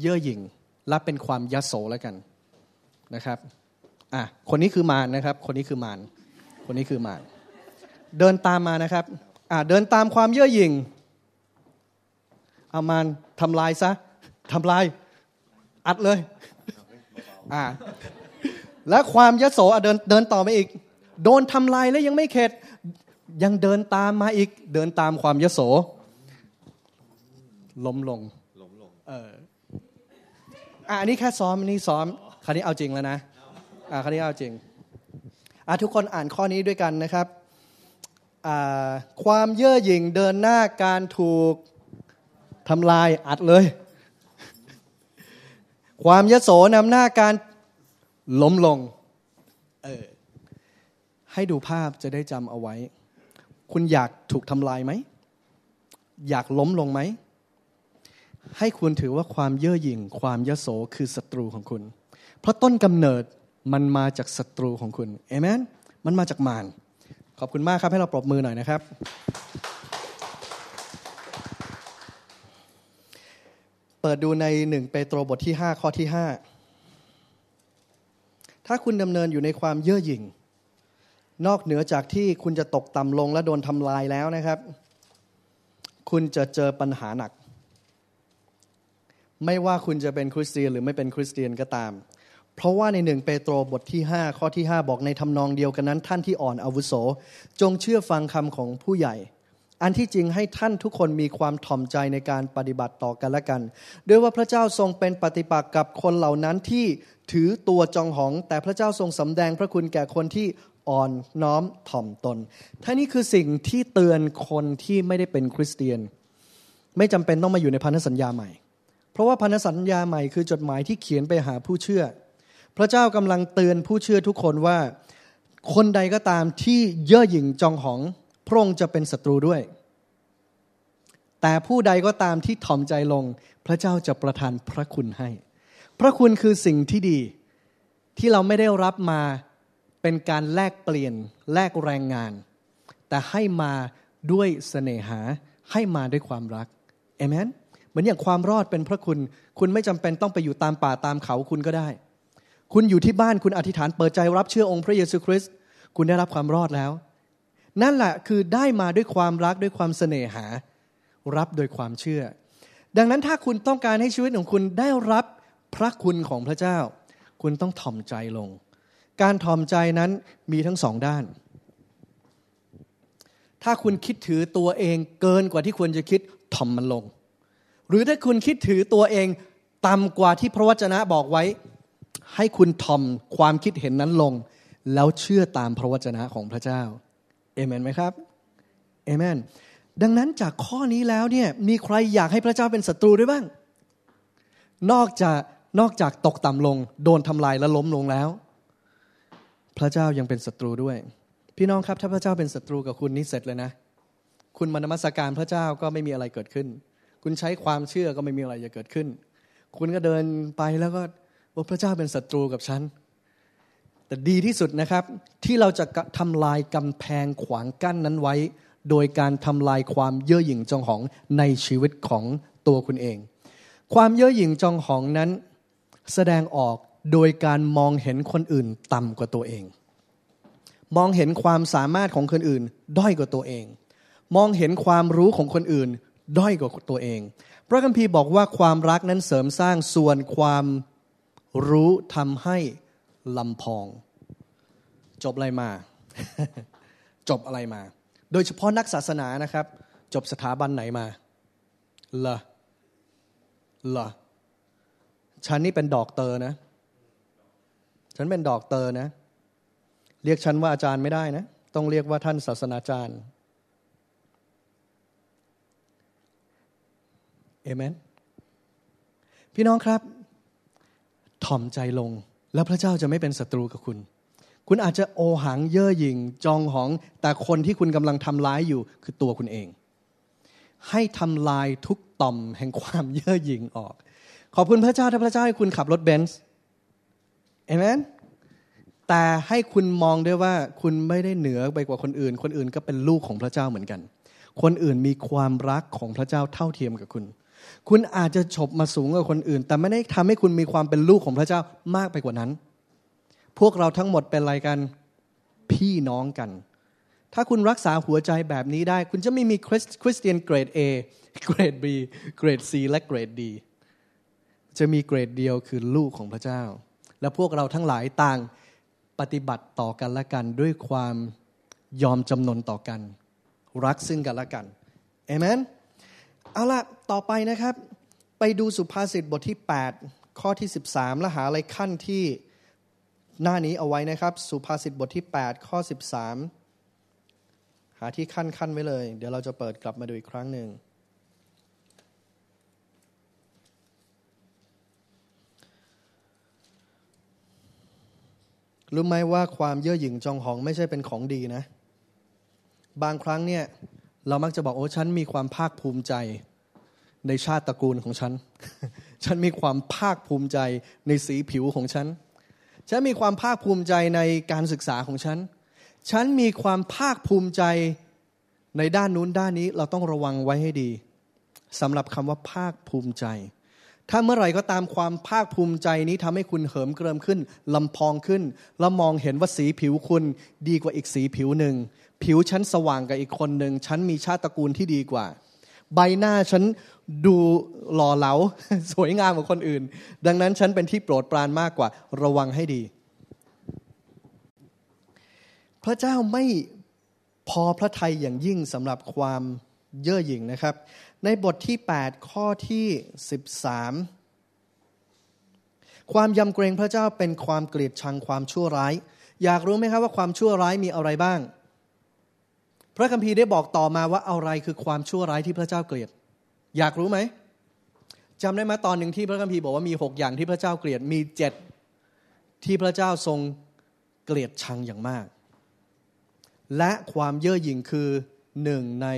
เย่อหยิ่งและเป็นความยโสแล้วกันนะครับอ่ะ คนนี้คือมารนะครับ คนนี้คือมารคนนี้คือมารเดินตามมานะครับ อ่ะ เดินตามความเย่อหยิ่ง เอามารทำลายซะทำลายอัดเลย อ่ะ และความยโสอ่ะเดินเดินต่อไปอีก โดนทำลายแล้วยังไม่เข็ด ยังเดินตามมาอีก เดินตามความยโสล้มลงล้มลงเอออ่ะอันนี้แค่ซ้อมอันนี้ซ้อมคราวนี้เอาจริงแล้วนะอ่าข้าพเจ้าจริงอ่าทุกคนอ่านข้อนี้ด้วยกันนะครับอ่าความเย่อหยิ่งเดินหน้าการถูกทำลายอัดเลย ความยโสนำหน้าการ ล้มลงเออให้ดูภาพจะได้จำเอาไว้ คุณอยากถูกทำลายไหมอยากล้มลงไหมให้คุณถือว่าความเย่อหยิ่ง ความยโสคือศัตรูของคุณ เพราะต้นกำเนิดมันมาจากศัตรูของคุณเอเมน มันมาจากมาร ขอบคุณมากครับ ให้เราปรบมือหน่อยนะครับ เปิดดูในหนึ่งเปโตรบทที่ 5 ข้อที่ 5 ถ้าคุณดำเนินอยู่ในความเย่อหยิ่งนอกเหนือจากที่คุณจะตกต่ำลงและโดนทำลายแล้วนะครับ คุณจะเจอปัญหาหนัก ไม่ว่าคุณจะเป็นคริสเตียน หรือไม่เป็นคริสเตียนก็ตามเพราะว่าในหนึ่งเปโตรบทที่5ข้อที่5บอกในทำนองเดียวกันนั้น ท่านที่อ่อนอาวุโส จงเชื่อฟังคำของผู้ใหญ่ อันที่จริงให้ท่านทุกคนมีความถ่อมใจในการปฏิบัติต่อกันและกันด้วยว่าพระเจ้าทรงเป็นปฏิปักษ์กับคนเหล่านั้นที่ถือตัวจองหองแต่พระเจ้าทรงสำแดงพระคุณแก่คนที่อ่อนน้อมถ่อมตนท่านี้คือสิ่งที่เตือนคนที่ไม่ได้เป็นคริสเตียน ไม่จำเป็นต้องมาอยู่ในพันธสัญญาใหม่เพราะว่าพันธสัญญาใหม่คือ จดหมายที่เขียนไปหาผู้เชื่อพระเจ้ากำลังเตือนผู้เชื่อทุกคนว่า คนใดก็ตามที่เย่อหยิ่งจองหองพระองค์จะเป็นศัตรูด้วย แต่ผู้ใดก็ตามที่ถ่อมใจลง พระเจ้าจะประทานพระคุณให้ พระคุณคือสิ่งที่ดีที่เราไม่ได้รับมาเป็นการแลกเปลี่ยนแลกแรงงาน แต่ให้มาด้วยเสน่หาให้มาด้วยความรักเอเมน เหมือนอย่างความรอดเป็นพระคุณคุณไม่จำเป็นต้องไปอยู่ตามป่าตามเขาคุณก็ได้คุณอยู่ที่บ้านคุณอธิษฐานเปิดใจรับเชื่อองค์พระเยซูคริสต์คุณได้รับความรอดแล้ว นั่นแหละคือได้มาด้วยความรักด้วยความเสน่หา รับโดยความเชื่อ ดังนั้นถ้าคุณต้องการให้ชีวิตของคุณได้รับพระคุณของพระเจ้า คุณต้องถ่อมใจลง การถ่อมใจนั้นมีทั้งสองด้าน ถ้าคุณคิดถือตัวเองเกินกว่าที่ควรจะคิดถ่อมมันลง หรือถ้าคุณคิดถือตัวเองต่ำกว่าที่พระวจนะบอกไว้ให้คุณทอมความคิดเห็นนั้นลง แล้วเชื่อตามพระวจนะของพระเจ้าเอเมนไหมครับเอเมน ดังนั้นจากข้อนี้แล้วเนี่ย มีใครอยากให้พระเจ้าเป็นศัตรูด้วยบ้างนอกจากนอกจากตกต่ำลง โดนทำลายและล้มลงแล้ว พระเจ้ายังเป็นศัตรูด้วย พี่น้องครับถ้าพระเจ้าเป็นศัตรูกับคุณนี่เสร็จเลยนะคุณมานมัสการพระเจ้าก็ไม่มีอะไรเกิดขึ้น คุณใช้ความเชื่อก็ไม่มีอะไรจะเกิดขึ้น คุณก็เดินไปแล้วก็ว่าพระเจ้าเป็นศัตรูกับฉัน แต่ดีที่สุดนะครับ ที่เราจะทำลายกำแพงขวางกั้นนั้นไว้ โดยการทำลายความเย่อหยิ่งจองหองในชีวิตของตัวคุณเอง ความเย่อหยิ่งจองหองนั้นแสดงออกโดยการมองเห็นคนอื่นต่ำกว่าตัวเอง มองเห็นความสามารถของคนอื่น ด้อยกว่าตัวเอง มองเห็นความรู้ของคนอื่นด้อยกว่าตัวเอง พระคัมภีร์บอกว่าความรักนั้นเสริมสร้างส่วนความรู้ทำให้ลำพอง จบอะไรมา จบอะไรมา โดยเฉพาะนักศาสนานะครับ จบสถาบันไหนมาเหรอเหรอฉันนี่เป็นดอกเตอร์นะ ฉันเป็นดอกเตอร์นะ เรียกฉันว่าอาจารย์ไม่ได้นะต้องเรียกว่าท่านศาสนาจารย์เอเมนพี่น้องครับถ่อมใจลงแล้วพระเจ้าจะไม่เป็นศัตรูกับคุณ คุณอาจจะโอหังเย่อหยิ่ง จองหองแต่คนที่คุณกำลังทำร้ายอยู่คือตัวคุณเอง ให้ทำลายทุกต่อมแห่งความเย่อหยิ่งออก ขอบคุณพระเจ้าที่พระเจ้าให้คุณขับรถเบนซ์เอเมนแต่ให้คุณมองด้วยว่าคุณไม่ได้เหนือไปกว่าคนอื่น คนอื่นก็เป็นลูกของพระเจ้าเหมือนกัน คนอื่นมีความรักของพระเจ้าเท่าเทียมกับคุณคุณอาจจะฉบมาสูงกว่าคนอื่น แต่ไม่ได้ทำให้คุณมีความเป็นลูกของพระเจ้ามากไปกว่านั้น พวกเราทั้งหมดเป็นอะไรกันพี่น้องกัน ถ้าคุณรักษาหัวใจแบบนี้ได้คุณจะไม่มีคริสเตียนเกรด A เกรด B เกรด C และเกรด D จะมีเกรดเดียวคือลูกของพระเจ้า และพวกเราทั้งหลายต่างปฏิบัติต่อกันและกัน ด้วยความยอมจำนนต่อกันรักซึ่งกันและกันเอเมนเอาละต่อไปนะครับ ไปดูสุภาษิตบทที่8ข้อที่13และหาอะไรขั้นที่หน้านี้เอาไว้นะครับ สุภาษิตบทที่8ข้อ13 หาที่ขั้นขั้นไว้เลย เดี๋ยวเราจะเปิดกลับมาดูอีกครั้งหนึ่งรู้ไหมว่าความเย่อหยิ่งจองหองไม่ใช่เป็นของดีนะ บางครั้งเนี่ยเรามักจะบอกโอ้ฉันมีความภาคภูมิใจในชาติตระกูลของฉัน ฉันมีความภาคภูมิใจในสีผิวของฉัน ฉันมีความภาคภูมิใจในการศึกษาของฉัน ฉันมีความภาคภูมิใจในด้านนู้นด้านนี้เราต้องระวังไว้ให้ดีสำหรับคำว่าภาคภูมิใจ ถ้าเมื่อไหร่ก็ตามความภาคภูมิใจนี้ทำให้คุณเหิมเกริมขึ้นลำพองขึ้น แล้วมองเห็นว่าสีผิวคุณ ดีกว่าอีกสีผิวหนึ่งผิวฉันสว่างกับอีกคนหนึ่งฉันมีชาติตระกูลที่ดีกว่า ใบหน้าฉันดูหล่อเหลาสวยงามกว่าคนอื่น ดังนั้นฉันเป็นที่โปรดปรานมากกว่า ระวังให้ดี พระเจ้าไม่พอพระทัยอย่างยิ่งสำหรับความเย่อหยิ่งนะครับ ในบทที่ 8 ข้อที่ 13 ความยำเกรงพระเจ้าเป็นความเกลียดชังความชั่วร้าย อยากรู้ไหมครับว่าความชั่วร้ายมีอะไรบ้างพระคัมภีร์ได้บอกต่อมาว่าอะไรคือความชั่วร้ายที่พระเจ้าเกลียด อยากรู้ไหมจำได้ไหมตอนหนึ่งที่พระคัมภีร์บอกว่ามีหกอย่างที่พระเจ้าเกลียด มีเจ็ดที่พระเจ้าทรงเกลียดชังอย่างมาก และความเย่อหยิ่งคือหนึ่งใน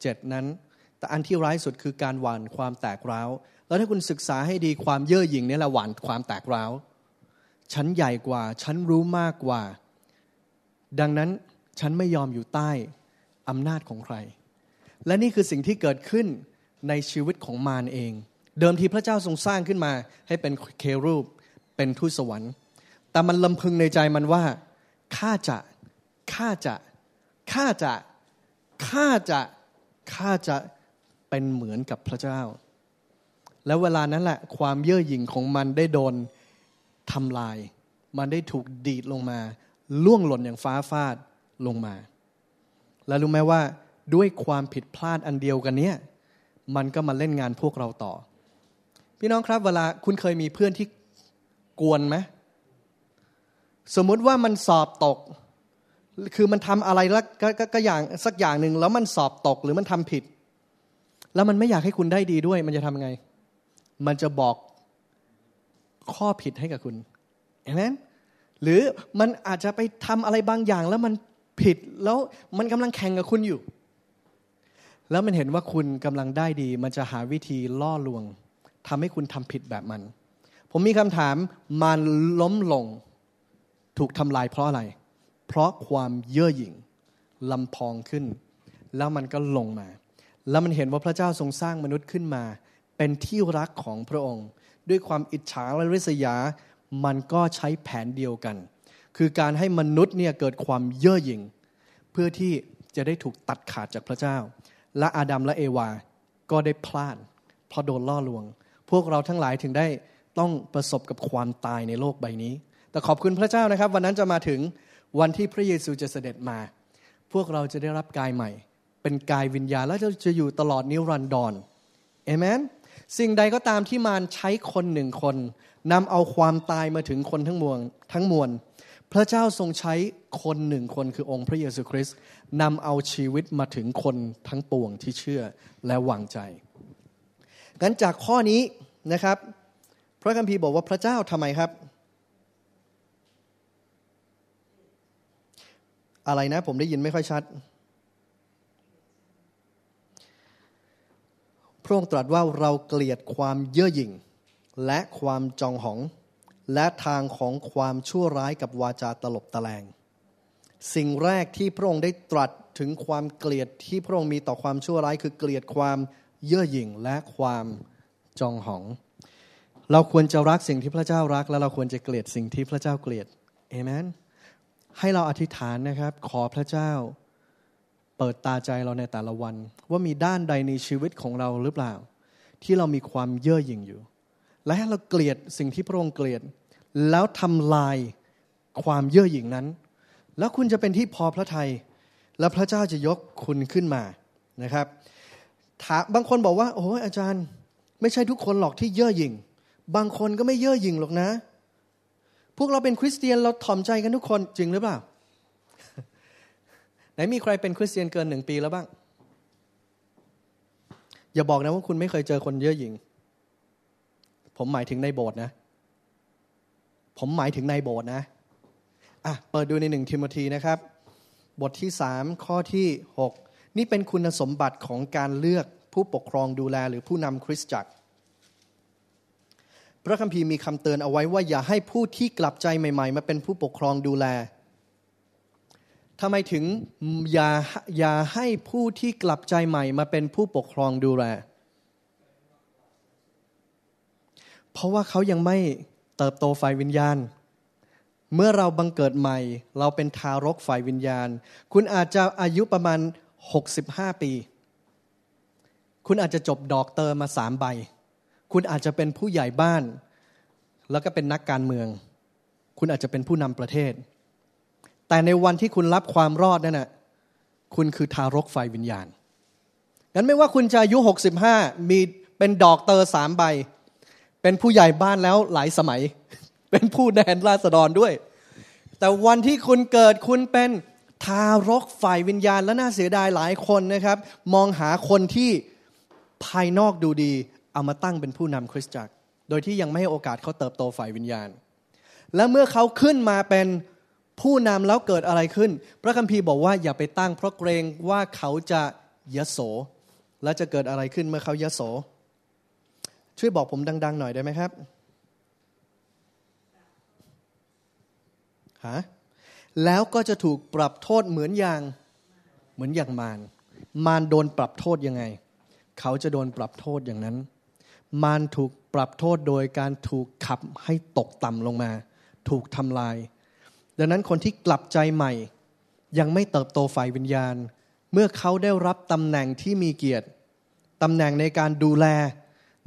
เจ็ดนั้น แต่อันที่ร้ายสุดคือการหวานความแตกร้าว แล้วถ้าคุณศึกษาให้ดีความเย่อหยิ่งนี่แหละหวานความแตกร้าวฉันใหญ่กว่าฉันรู้มากกว่า ดังนั้นฉันไม่ยอมอยู่ใต้อำนาจของใคร และนี่คือสิ่งที่เกิดขึ้นในชีวิตของมารเอง เดิมทีพระเจ้าทรงสร้างขึ้นมาให้เป็นเครูปเป็นทูตสวรรค์ แต่มันลำพึงในใจมันว่า ข้าจะ ข้าจะ ข้าจะ ข้าจะ ข้าจะ เป็นเหมือนกับพระเจ้า และเวลานั้นแหละ ความเย่อหยิ่งของมันได้โดนทำลาย มันได้ถูกดีดลงมา ล่วงหล่นอย่างฟ้าฟาดลงมา และรู้ไหมว่าด้วยความผิดพลาดอันเดียวกันเนี้ย มันก็มาเล่นงานพวกเราต่อ พี่น้องครับ เวลาคุณเคยมีเพื่อนที่กวนไหมสมมุติว่ามันสอบตก คือมันทำอะไรแล้วก็อย่างสักอย่างหนึ่งแล้วมันสอบตก หรือมันทำผิด แล้วมันไม่อยากให้คุณได้ดีด้วย มันจะทำไง มันจะบอกข้อผิดให้กับคุณเห็นไหมหรือมันอาจจะไปทำอะไรบางอย่างแล้วมันผิดแล้วมันกำลังแข่งกับคุณอยู่ แล้วมันเห็นว่าคุณกำลังได้ดี มันจะหาวิธีล่อลวง ทำให้คุณทำผิดแบบมัน ผมมีคำถามมันล้มลงถูกทำลายเพราะอะไร เพราะความเย่อหยิ่งลำพองขึ้น แล้วมันก็ลงมา แล้วมันเห็นว่าพระเจ้าทรงสร้างมนุษย์ขึ้นมา เป็นที่รักของพระองค์ ด้วยความอิจฉาและริษยา มันก็ใช้แผนเดียวกันคือการให้มนุษย์เนี่ยเกิดความเย่อหยิ่งเพื่อที่จะได้ถูกตัดขาดจากพระเจ้า และอาดัมและเอวา ก็ได้พลาดเพราะโดนล่อลวง พวกเราทั้งหลายถึงได้ต้องประสบกับความตายในโลกใบนี้ แต่ขอบคุณพระเจ้านะครับ วันนั้นจะมาถึงวันที่พระเยซูจะเสด็จมา พวกเราจะได้รับกายใหม่ เป็นกายวิญญาณและจะอยู่ตลอดนิรันดรเอเมนสิ่งใดก็ตามที่มารใช้คนหนึ่งคนนำเอาความตายมาถึงคนทั้งมวลทั้งมวลพระเจ้าทรงใช้คนหนึ่งคนคือองค์พระเยซูคริสต์นำเอาชีวิตมาถึงคนทั้งปวงที่เชื่อและวางใจ งั้นจากข้อนี้นะครับ พระคัมภีร์บอกว่าพระเจ้าทำไมครับ อะไรนะผมได้ยินไม่ค่อยชัด พระองค์ตรัสว่าเราเกลียดความเย่อหยิ่งและความจองหองและทางของความชั่วร้ายกับวาจาตลบตะแลง สิ่งแรกที่พระองค์ได้ตรัสถึงความเกลียดที่พระองค์มีต่อความชั่วร้ายคือเกลียดความเย่อหยิ่งและความจองหอง เราควรจะรักสิ่งที่พระเจ้ารัก และเราควรจะเกลียดสิ่งที่พระเจ้าเกลียดเอเมน ให้เราอธิษฐานนะครับขอพระเจ้า เปิดตาใจเราในแต่ละวัน ว่ามีด้านใดในชีวิตของเราหรือเปล่า ที่เรามีความเย่อหยิ่งอยู่และให้เราเกลียดสิ่งที่พระองค์เกลียด แล้วทำลายความเย่อหยิ่งนั้น แล้วคุณจะเป็นที่พอพระทยัยและพระเจ้าจะยกคุณขึ้นมานะครับถาบางคนบอกว่า โอ้ยอาจารย์ ไม่ใช่ทุกคนหรอกที่เย่อหยิ่งบางคนก็ไม่เย่อหยิ่งหรอกนะ พวกเราเป็นคริสเตียนเราถ่อมใจกันทุกคนจริงหรือเปล่าไหนมีใครเป็นคริสเตียนเกินหนึ่งปีแล้วบ้างอย่าบอกนะว่าคุณไม่เคยเจอคนเย่อหยิ่งผมหมายถึงในโบสถ์นะ ผมหมายถึงในโบสถ์นะ อ่ะ เปิดดูในหนึ่งทิโมธีนะครับ บทที่สามข้อที่หกนี่เป็นคุณสมบัติของการเลือกผู้ปกครองดูแลหรือผู้นำคริสตจักร พระคัมภีร์มีคำเตือนเอาไว้ว่า อย่าให้ผู้ที่กลับใจใหม่ๆ มาเป็นผู้ปกครองดูแลทำไมถึงอย่าอย่าให้ผู้ที่กลับใจใหม่มาเป็นผู้ปกครองดูแลเพราะว่าเขายังไม่เติบโตฝ่ายวิญญาณ เมื่อเราบังเกิดใหม่เราเป็นทารกฝ่ายวิญญาณ คุณอาจจะอายุประมาณ 65 ปี คุณอาจจะจบดอกเตอร์มาสามใบ คุณอาจจะเป็นผู้ใหญ่บ้าน แล้วก็เป็นนักการเมือง คุณอาจจะเป็นผู้นำประเทศ แต่ในวันที่คุณรับความรอดนั่นนะคุณคือทารกฝ่ายวิญญาณ งั้นไม่ว่าคุณจะอายุ 65มีเป็นดอกเตอร์สามใบเป็นผู้ใหญ่บ้านแล้วหลายสมัย เป็นผู้แทนราษฎรด้วย แต่วันที่คุณเกิดคุณเป็นทารกฝ่ายวิญญาณ และน่าเสียดายหลายคนนะครับ มองหาคนที่ภายนอกดูดีเอามาตั้งเป็นผู้นำคริสตจักร โดยที่ยังไม่ให้โอกาสเขาเติบโตฝ่ายวิญญาณ และ เมื่อเขาขึ้นมาเป็นผู้นำแล้วเกิดอะไรขึ้น พระคัมภีร์บอกว่าอย่าไปตั้งเพราะเกรงว่าเขาจะยะโสและจะเกิดอะไรขึ้นเมื่อเขายะโสช่วยบอกผมดังๆหน่อยได้ไหมครับ ฮะ แล้วก็จะถูกปรับโทษเหมือนอย่าง เหมือนอย่างมาร มารโดนปรับโทษยังไง เขาจะโดนปรับโทษอย่างนั้น มารถูกปรับโทษโดยการถูกขับให้ตกต่ำลงมา ถูกทำลาย ดังนั้นคนที่กลับใจใหม่ ยังไม่เติบโตฝ่ายวิญญาณ เมื่อเขาได้รับตำแหน่งที่มีเกียรติตำแหน่งในการดูแล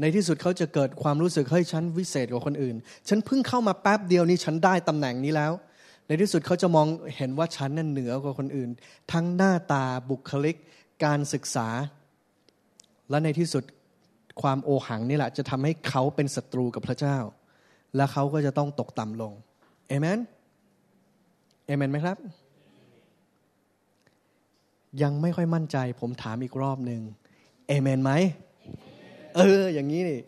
ในที่สุดเขาจะเกิดความรู้สึกเฮ้ยฉันวิเศษกว่าคนอื่น ฉันเพิ่งเข้ามาแป๊บเดียวนี้ฉันได้ตำแหน่งนี้แล้ว ในที่สุดเขาจะมองเห็นว่าฉันนั้นเหนือกว่าคนอื่น ทั้งหน้าตาบุคลิกการศึกษา และในที่สุดความโอหังนี่แหละ จะทำให้เขาเป็นศัตรูกับพระเจ้า และเขาก็จะต้องตกต่ำลงเอเมนเอเมนไหมครับ ยังไม่ค่อยมั่นใจผมถามอีกรอบหนึ่งเอเมนไหมเออ อย่างนี้นี่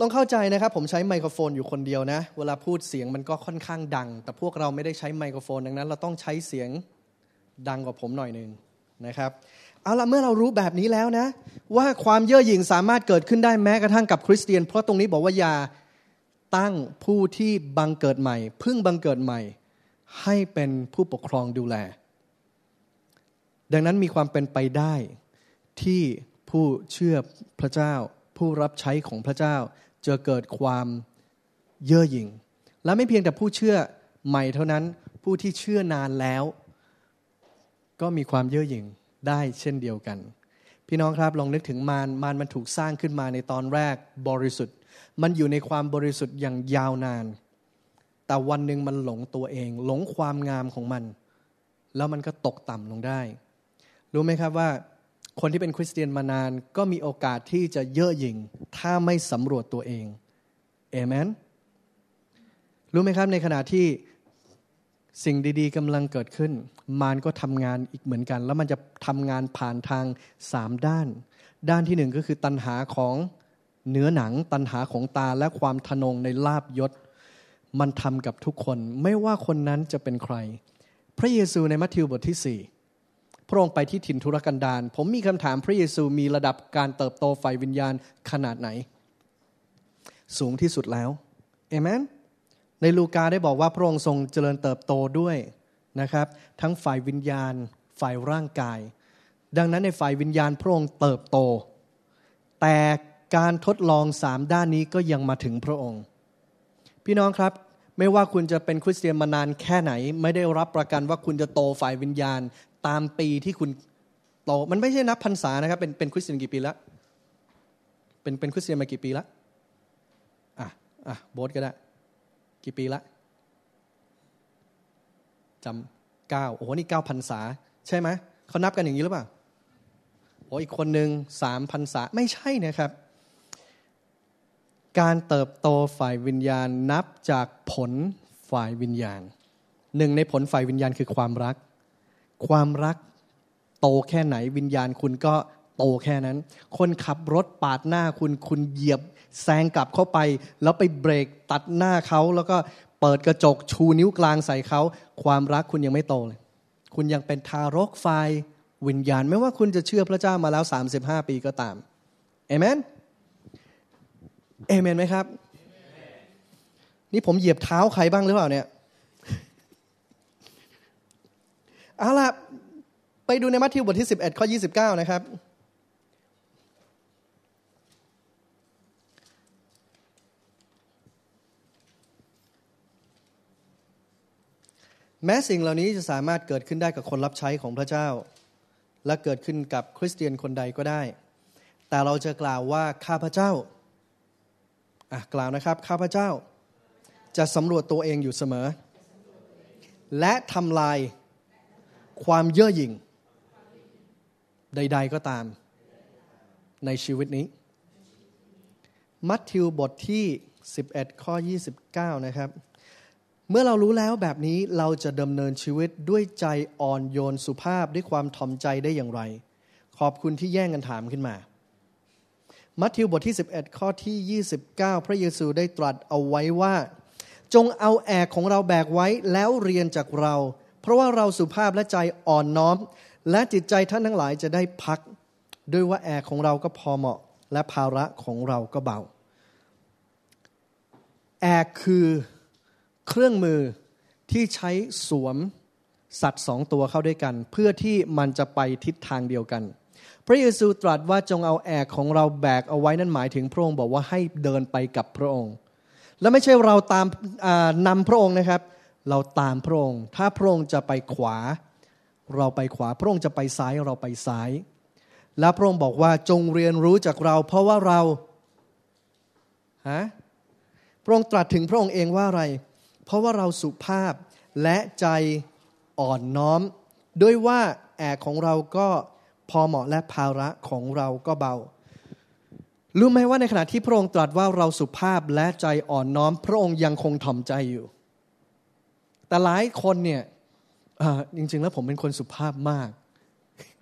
ต้องเข้าใจนะครับ ผมใช้ไมโครโฟนอยู่คนเดียวนะ เวลาพูดเสียงมันก็ค่อนข้างดัง แต่พวกเราไม่ได้ใช้ไมโครโฟนดังนั้นเราต้องใช้เสียงดังกว่าผมหน่อยหนึ่งนะครับ เอาละเมื่อเรารู้แบบนี้แล้วนะ ว่าความเย่อหยิ่งสามารถเกิดขึ้นได้แม้กระทั่งกับคริสเตียน เพราะตรงนี้บอกว่าอย่าตั้งผู้ที่บังเกิดใหม่พึ่งบังเกิดใหม่ ให้เป็นผู้ปกครองดูแล ดังนั้นมีความเป็นไปได้ที่ผู้เชื่อพระเจ้าผู้รับใช้ของพระเจ้าจะเกิดความเย่อหยิ่ง และไม่เพียงแต่ผู้เชื่อใหม่เท่านั้นผู้ที่เชื่อนานแล้ว ก็มีความเย่อหยิ่งได้เช่นเดียวกัน พี่น้องครับลองนึกถึงมารมารมันถูกสร้างขึ้นมาในตอนแรกบริสุทธิ์ มันอยู่ในความบริสุทธิ์อย่างยาวนาน แต่วันหนึ่งมันหลงตัวเอง หลงความงามของมัน แล้วมันก็ตกต่ำลงได้ รู้ไหมครับว่าคนที่เป็นคริสเตียนมานานก็มีโอกาสที่จะเย่อหยิ่งถ้าไม่สำรวจตัวเองเอเมนรู้ไหมครับในขณะที่สิ่งดี ๆกำลังเกิดขึ้น มารก็ทำงานอีกเหมือนกัน แล้วมันจะทำงานผ่านทางสามด้าน ด้านที่หนึ่งก็คือตันหาของ เนื้อหนัง ตันหาของตาและความทนงในลาบยศมันทำกับทุกคนไม่ว่าคนนั้นจะเป็นใคร พระเยซูในมัทธิวบทที่สี่พระองค์ไปที่ถิ่นทุรกันดารผมมีคำถามพระเยซูมีระดับการเติบโตฝ่ายวิญญาณขนาดไหน สูงที่สุดแล้วเอเมน ในลูกาได้บอกว่าพระองค์ทรงเจริญเติบโตด้วยนะครับทั้งฝ่ายวิญญาณฝ่ายร่างกาย ดังนั้นในฝ่ายวิญญาณพระองค์เติบโต แต่การทดลองสามด้านนี้ก็ยังมาถึงพระองค์ พี่น้องครับไม่ว่าคุณจะเป็นคริสเตียนมานานแค่ไหนไม่ได้รับประกันว่าคุณจะโตฝ่ายวิญญาณตามปีที่คุณโตมันไม่ใช่นับพรรษานะครับ เป็นเป็นคริสเตียนกี่ปีแลวเป็นเป็นคริสเตียนมากี่ปีแล้วอ่ะอ่ะโบสก็ได้ กี่ปีละจำเก้าโอ้โหนี่เก้าพรรษา ใช่ไหมเขานับกันอย่างนี้หรือเปล่าโอ้อีกคนหนึ่งสามพรรษาไม่ใช่นะครับ การเติบโตฝ่ายวิญญาณนับจากผลฝ่ายวิญญาณ หนึ่งในผลฝ่ายวิญญาณคือความรักความรักโตแค่ไหน วิญญาณคุณก็โตแค่นั้น คนขับรถปาดหน้าคุณ คุณเหยียบแซงกลับเข้าไป แล้วไปเบรกตัดหน้าเขา แล้วก็เปิดกระจกชูนิ้วกลางใส่เขา ความรักคุณยังไม่โตเลย คุณยังเป็นทารกไฟวิญญาณ ไม่ว่าคุณจะเชื่อพระเจ้ามาแล้ว 35 ปีก็ตามเอเมนเอเมนไหมครับ นี่ผมเหยียบเท้าใครบ้างหรือเปล่าเนี่ยเอาล่ะ ไปดูในมัทธิวบทที่ 11 ข้อ 29 นะครับ แม้สิ่งเหล่านี้จะสามารถเกิดขึ้นได้กับคนรับใช้ของพระเจ้า และเกิดขึ้นกับคริสเตียนคนใดก็ได้ แต่เราจะกล่าวว่าข้าพระเจ้าอ่ะกล่าวนะครับ ข้าพระเจ้า จะสำรวจตัวเองอยู่เสมอ และทำลายความเย่อหยิ่งใดๆก็ตาม ในชีวิตนี้ มัทธิวบทที่ 11 ข้อ 29 นะครับ เมื่อเรารู้แล้วแบบนี้เราจะดำเนินชีวิตด้วยใจอ่อนโยนสุภาพด้วยความถ่อมใจได้อย่างไร ขอบคุณที่แย่งกันถามขึ้นมา มัทธิวบทที่ 11 ข้อที่ 29 พระเยซูได้ตรัสเอาไว้ว่า จงเอาแอกของเราแบกไว้แล้วเรียนจากเราเพราะว่าเราสุภาพและใจอ่อนน้อม และจิตใจท่านทั้งหลายจะได้พักด้วยว่าแอร์ของเราก็พอเหมาะและภาระของเราก็เบาแอร์คือเครื่องมือที่ใช้สวมสัตว์สองตัวเข้าด้วยกัน เพื่อที่มันจะไปทิศทางเดียวกัน พระเยซูตรัสว่าจงเอาแอกของเราแบกเอาไว้นั่นหมายถึงพระองค์บอกว่าให้เดินไปกับพระองค์ และไม่ใช่เราตามนำพระองค์นะครับเราตามพระองค์ ถ้าพระองค์จะไปขวา เราไปขวา พระองค์จะไปซ้ายเราไปซ้าย และพระองค์บอกว่าจงเรียนรู้จากเรา เพราะว่าเรา ฮะ พระองค์ตรัสถึงพระองค์เองว่าอะไร เพราะว่าเราสุภาพและใจอ่อนน้อมด้วยว่าแอกของเราก็พอเหมาะและภาระของเราก็เบา รู้ไหมว่าในขณะที่พระองค์ตรัสว่าเราสุภาพและใจอ่อนน้อม พระองค์ยังคงถ่อมใจอยู่แต่หลายคนเนี่ยจริง ๆ แล้วผมเป็นคนสุภาพมาก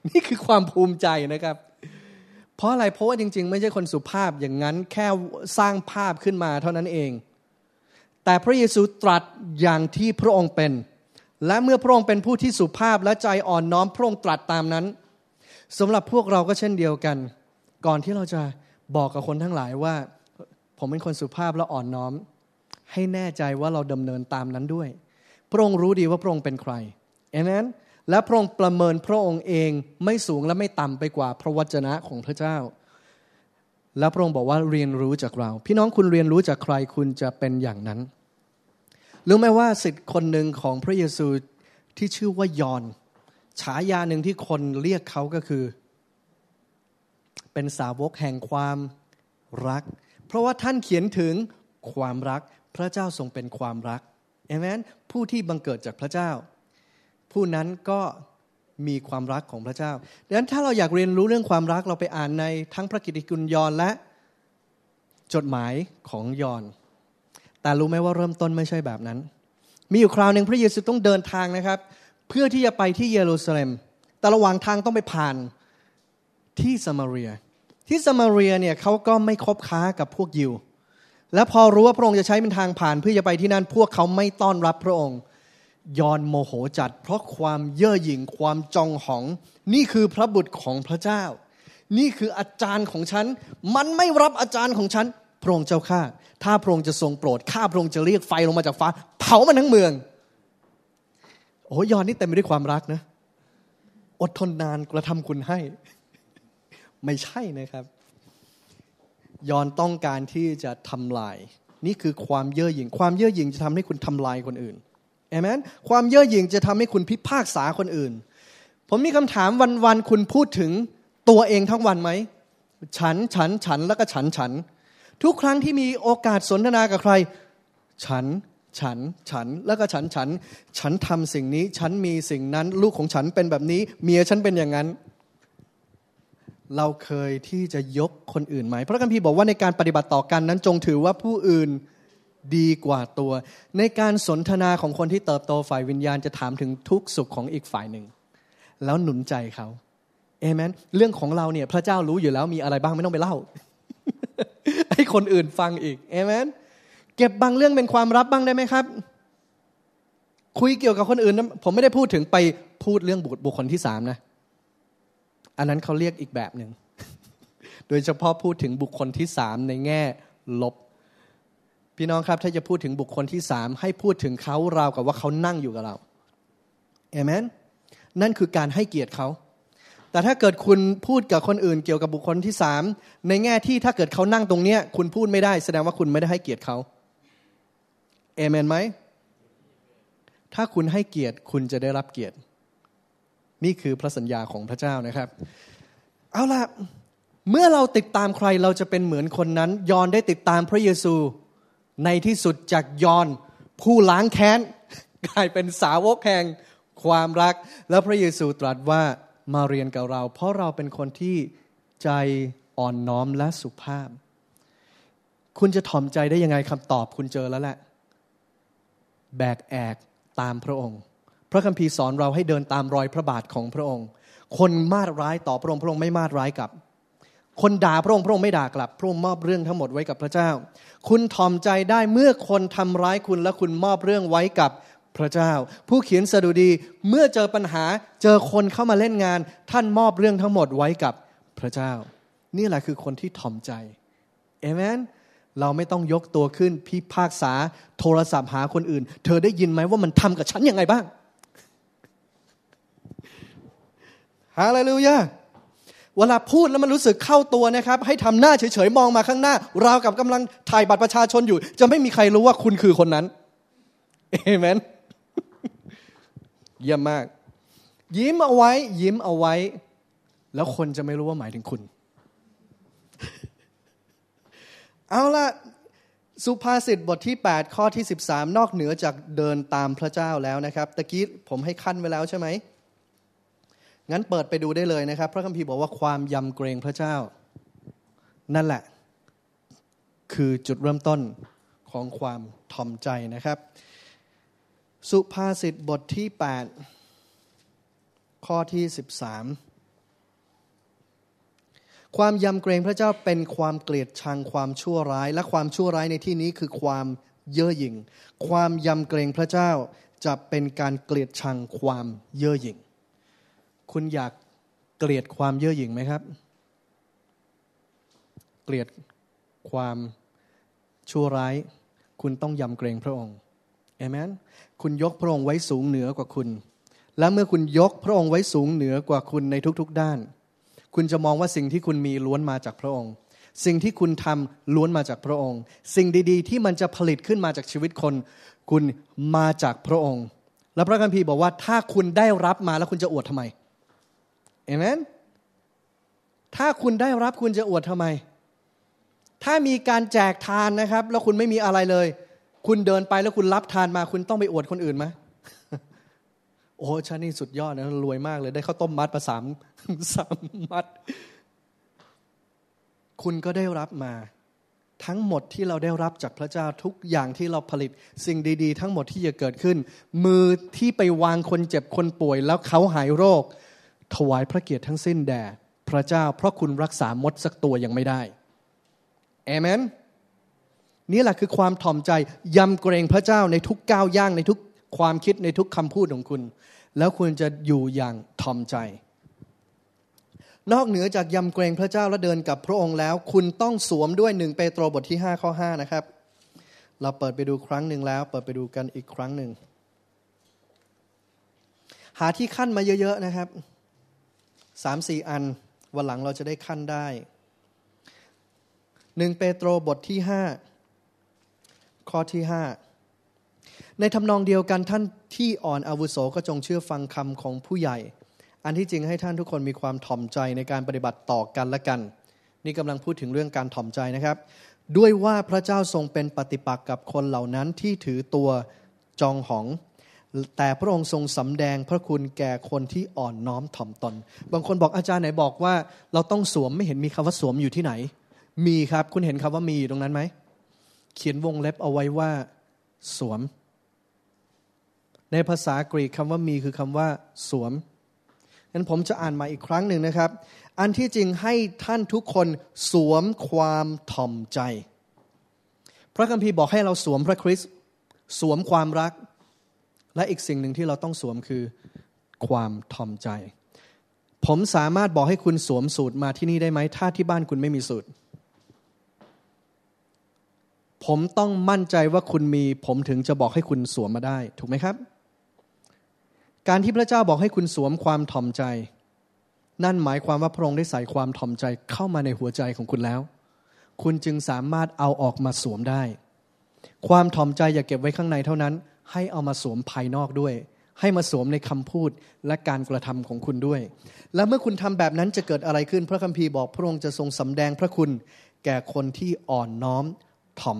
นี่คือความภูมิใจนะครับ เพราะอะไร เพราะว่าจริง ๆ ไม่ใช่คนสุภาพอย่างนั้นแค่สร้างภาพขึ้นมาเท่านั้นเอง แต่พระเยซูตรัสอย่างที่พระองค์เป็น และเมื่อพระองค์เป็นผู้ที่สุภาพและใจอ่อนน้อมพระองค์ตรัสตามนั้นสำหรับพวกเราก็เช่นเดียวกัน ก่อนที่เราจะบอกกับคนทั้งหลายว่า ผมเป็นคนสุภาพและอ่อนน้อม ให้แน่ใจว่าเราดำเนินตามนั้นด้วยพระองค์รู้ดีว่าพระองค์เป็นใคร เอเมน และพระองค์ประเมินพระองค์เองไม่สูงและไม่ต่ำไปกว่าพระวจนะของพระเจ้า และพระองค์บอกว่าเรียนรู้จากเรา พี่น้องคุณเรียนรู้จากใครคุณจะเป็นอย่างนั้นรู้ไหมว่าสิทธิ์คนหนึ่งของพระเยซูที่ชื่อว่ายอน ฉายาหนึ่งที่คนเรียกเขาก็คือ เป็นสาวกแห่งความรัก เพราะว่าท่านเขียนถึงความรักพระเจ้าทรงเป็นความรัก เอเมนผู้ที่บังเกิดจากพระเจ้า ผู้นั้นก็มีความรักของพระเจ้าดังนั้นถ้าเราอยากเรียนรู้เรื่องความรักเราไปอ่านในทั้งพระกิตติคุณยอนและจดหมายของยอน แต่รู้ไหมว่าเริ่มต้นไม่ใช่แบบนั้น มีอยู่คราวหนึ่งพระเยซูต้องเดินทางนะครับ เพื่อที่จะไปที่เยรูซาเล็ม แต่ระหว่างทางต้องไปผ่านที่สมาเรีย ที่สมาเรียเนี่ยเขาก็ไม่คบค้ากับพวกยิวและพอรู้ว่าพระองค์จะใช้เป็นทางผ่านเพื่อจะไปที่นั่น พวกเขาไม่ต้อนรับพระองค์ ยอนโมโหจัด เพราะความเย่อหยิ่งความจองหอง นี่คือพระบุตรของพระเจ้า นี่คืออาจารย์ของฉัน มันไม่รับอาจารย์ของฉันพระองค์เจ้าข้า ถ้าพระองค์จะทรงโปรด ข้าพระองค์จะเรียกไฟลงมาจากฟ้า เผามันทั้งเมือง โอ้ยอนนี่เต็มไปด้วยความรักนะ อดทนนานกระทำคุณให้ ไม่ใช่นะครับยอนต้องการที่จะทำลาย นี่คือความเย่อหยิ่งความเย่อหยิ่งจะทำให้คุณทำลายคนอื่นเอเมนความเย่อหยิ่งจะทำให้คุณพิพากษาคนอื่น ผมมีคำถามวันๆคุณพูดถึงตัวเองทั้งวันไหม ฉันฉันฉันแล้วก็ฉันฉัน ทุกครั้งที่มีโอกาสสนทนากับใคร ฉันฉัน ฉันแล้วก็ฉันฉัน ฉันทำสิ่งนี้ฉันมีสิ่งนั้นลูกของฉันเป็นแบบนี้ เมียฉันเป็นอย่างนั้นเราเคยที่จะยกคนอื่นไหม พระคัมภีร์บอกว่าในการปฏิบัติต่อกันนั้นจงถือว่าผู้อื่นดีกว่าตัว ในการสนทนาของคนที่เติบโตฝ่ายวิญญาณจะถามถึงทุกสุขของอีกฝ่ายหนึ่งแล้วหนุนใจเขาเอเมน เรื่องของเราเนี่ย พระเจ้ารู้อยู่แล้วมีอะไรบ้างไม่ต้องไปเล่า ให้คนอื่นฟังอีกเอเมน เก็บบางเรื่องเป็นความลับบ้างได้ไหมครับ คุยเกี่ยวกับคนอื่น ผมไม่ได้พูดถึงไปพูดเรื่องบุคคลที่สามนะอันนั้นเขาเรียกอีกแบบหนึ่ง โดยเฉพาะพูดถึงบุคคลที่สามในแง่ ลบ พี่น้องครับ ถ้าจะพูดถึงบุคคลที่สามให้พูดถึงเขาราวกับว่าเขานั่งอยู่กับเราเอเมน นั่นคือการให้เกียรติเขา แต่ถ้าเกิดคุณพูดกับคนอื่นเกี่ยวกับบุคคลที่สามในแง่ที่ถ้าเกิดเขานั่งตรงเนี้ยคุณพูดไม่ได้แสดงว่าคุณไม่ได้ให้เกียรติเขาเอเมนไหม ถ้าคุณให้เกียรติคุณจะได้รับเกียรตินี่คือพระสัญญาของพระเจ้านะครับ เอาล่ะ เมื่อเราติดตามใครเราจะเป็นเหมือนคนนั้นยอนได้ติดตามพระเยซู ในที่สุดจากยอน ผู้ล้างแค้น กลายเป็นสาวกแห่ง ความรัก แล้วพระเยซูตรัสว่ามาเรียนกับเรา เพราะเราเป็นคนที่ใจอ่อนน้อมและสุภาพ คุณจะถ่อมใจได้ยังไงคำตอบคุณเจอแล้วแหละ แบกแอกตามพระองค์พระคัมภีร์สอนเราให้เดินตามรอยพระบาทของพระองค์ คนมาดร้ายต่อพระองค์พระองค์ไม่มาดร้ายกลับ คนด่าพระองค์พระองค์ไม่ด่ากลับ พระองค์มอบเรื่องทั้งหมดไว้กับพระเจ้า คุณทอมใจได้เมื่อคนทำร้ายคุณและคุณมอบเรื่องไว้กับพระเจ้า ผู้เขียนสดุดีเมื่อเจอปัญหา เจอคนเข้ามาเล่นงานท่านมอบเรื่องทั้งหมดไว้กับพระเจ้า นี่แหละคือคนที่ทอมใจเอเมน เราไม่ต้องยกตัวขึ้นพิพากษาโทรศัพท์หาคนอื่น เธอได้ยินไหมว่ามันทำกับฉันยังไงบ้างฮาเลลูยาเวลาพูดแล้วมันรู้สึกเข้าตัวนะครับ ให้ทำหน้าเฉยๆ มองมาข้างหน้าราวกับกำลังถ่ายบัตรประชาชนอยู่ จะไม่มีใครรู้ว่าคุณคือคนนั้นเอเมนเยี่ยมมาก ยิ้มเอาไว้ ยิ้มเอาไว้ แล้วคนจะไม่รู้ว่าหมายถึงคุณ เอาละสุภาษิตบทที่ 8 ข้อที่ 13 นอกเหนือจากเดินตามพระเจ้าแล้วนะครับ ตะกี้ผมให้ขั้นไว้แล้วใช่ไหมงั้นเปิดไปดูได้เลยนะครับพระคัมภีร์บอกว่าความยำเกรงพระเจ้านั่นแหละคือจุดเริ่มต้นของความถ่อมใจนะครับ สุภาษิตบทที่ 8 ข้อที่ 13 ความยำเกรงพระเจ้าเป็นความเกลียดชังความชั่วร้าย และความชั่วร้ายในที่นี้คือความเย่อหยิ่งความยำเกรงพระเจ้าจะเป็นการเกลียดชังความเย่อหยิ่งคุณอยากเกลียดความเย่อหยิ่งไหมครับ เกลียดความชั่วร้าย คุณต้องยำเกรงพระองค์เอเมน คุณยกพระองค์ไว้สูงเหนือกว่าคุณ และเมื่อคุณยกพระองค์ไว้สูงเหนือกว่าคุณในทุกๆด้าน คุณจะมองว่าสิ่งที่คุณมีล้วนมาจากพระองค์ สิ่งที่คุณทำล้วนมาจากพระองค์ สิ่งดีๆ ที่มันจะผลิตขึ้นมาจากชีวิตคน คุณมาจากพระองค์ และพระคัมภีร์บอกว่า ถ้าคุณได้รับมาแล้วคุณจะอวดทำไมเอเมนถ้าคุณได้รับคุณจะอวดทำไม ถ้ามีการแจกทานนะครับ แล้วคุณไม่มีอะไรเลย คุณเดินไปแล้วคุณรับทานมา คุณต้องไปอวดคนอื่นไหมโอ้ฉันนี่สุดยอดนะรวยมากเลย ได้ข้าวต้มมัดประสามสามมัดคุณก็ได้รับมา ทั้งหมดที่เราได้รับจากพระเจ้าทุกอย่างที่เราผลิต สิ่งดีๆ ทั้งหมดที่จะเกิดขึ้น มือที่ไปวางคนเจ็บคนป่วย แล้วเขาหายโรคถวายพระเกียรติทั้งสิ้นแด่พระเจ้าเพราะคุณรักษามดสักตัวยังไม่ได้เอเมน นี่แหละคือความถ่อมใจยำเกรงพระเจ้าในทุกก้าวย่าง ในทุกความคิดในทุกคำพูดของคุณ แล้วคุณจะอยู่อย่างถ่อมใจ นอกเหนือจากยำเกรงพระเจ้าและเดินกับพระองค์แล้ว คุณต้องสวมด้วยหนึ่งเปโตรบทที่5ข้อ 5 นะครับ เราเปิดไปดูครั้งหนึ่งแล้ว เปิดไปดูกันอีกครั้งหนึ่งหาที่ขั้นมาเยอะๆนะครับสามสี่อัน วันหลังเราจะได้ขั้นได้หนึ่งเปโตรบทที่ห้าข้อที่ห้าในทำนองเดียวกันท่านที่อ่อนอาวุโสก็จงเชื่อฟังคำของผู้ใหญ่ อันที่จริงให้ท่านทุกคนมีความถ่อมใจในการปฏิบัติต่อกันและกัน นี่กำลังพูดถึงเรื่องการถ่อมใจนะครับ ด้วยว่าพระเจ้าทรงเป็นปฏิปักษ์กับคนเหล่านั้นที่ถือตัวจองหองแต่พระองค์ทรงสำแดงพระคุณแก่คนที่อ่อนน้อมถ่อมตน บางคนบอกอาจารย์ไหนบอกว่า เราต้องสวมไม่เห็นมีคำว่าสวมอยู่ที่ไหน มีครับคุณเห็นคำว่ามีอยู่ตรงนั้นไหม เขียนวงเล็บเอาไว้ว่า สวม ในภาษากรีกคำว่ามีคือคำว่าสวมงั้นผมจะอ่านมาอีกครั้งหนึ่งนะครับ อันที่จริงให้ท่านทุกคนสวมความถ่อมใจ พระคัมภีร์บอกให้เราสวมพระคริสต์สวมความรักและอีกสิ่งหนึ่งที่เราต้องสวมคือ ความทอมใจ ผมสามารถบอกให้คุณสวมสูตรมาที่นี่ได้ไหม ถ้าที่บ้านคุณไม่มีสูตร ผมต้องมั่นใจว่าคุณมี ผมถึงจะบอกให้คุณสวมมาได้ ถูกไหมครับ การที่พระเจ้าบอกให้คุณสวมความทอมใจ นั่นหมายความว่าพระองค์ได้ใส่ความทอมใจเข้ามาในหัวใจของคุณแล้ว คุณจึงสามารถเอาออกมาสวมได้ ความทอมใจอย่าเก็บไว้ข้างในเท่านั้นให้เอามาสวมภายนอกด้วย ให้มาสวมในคำพูดและการกระทำของคุณด้วย และเมื่อคุณทำแบบนั้นจะเกิดอะไรขึ้นพระคัมภีร์บอก พระองค์จะทรงสำแดงพระคุณแก่คนที่อ่อนน้อมถ่อม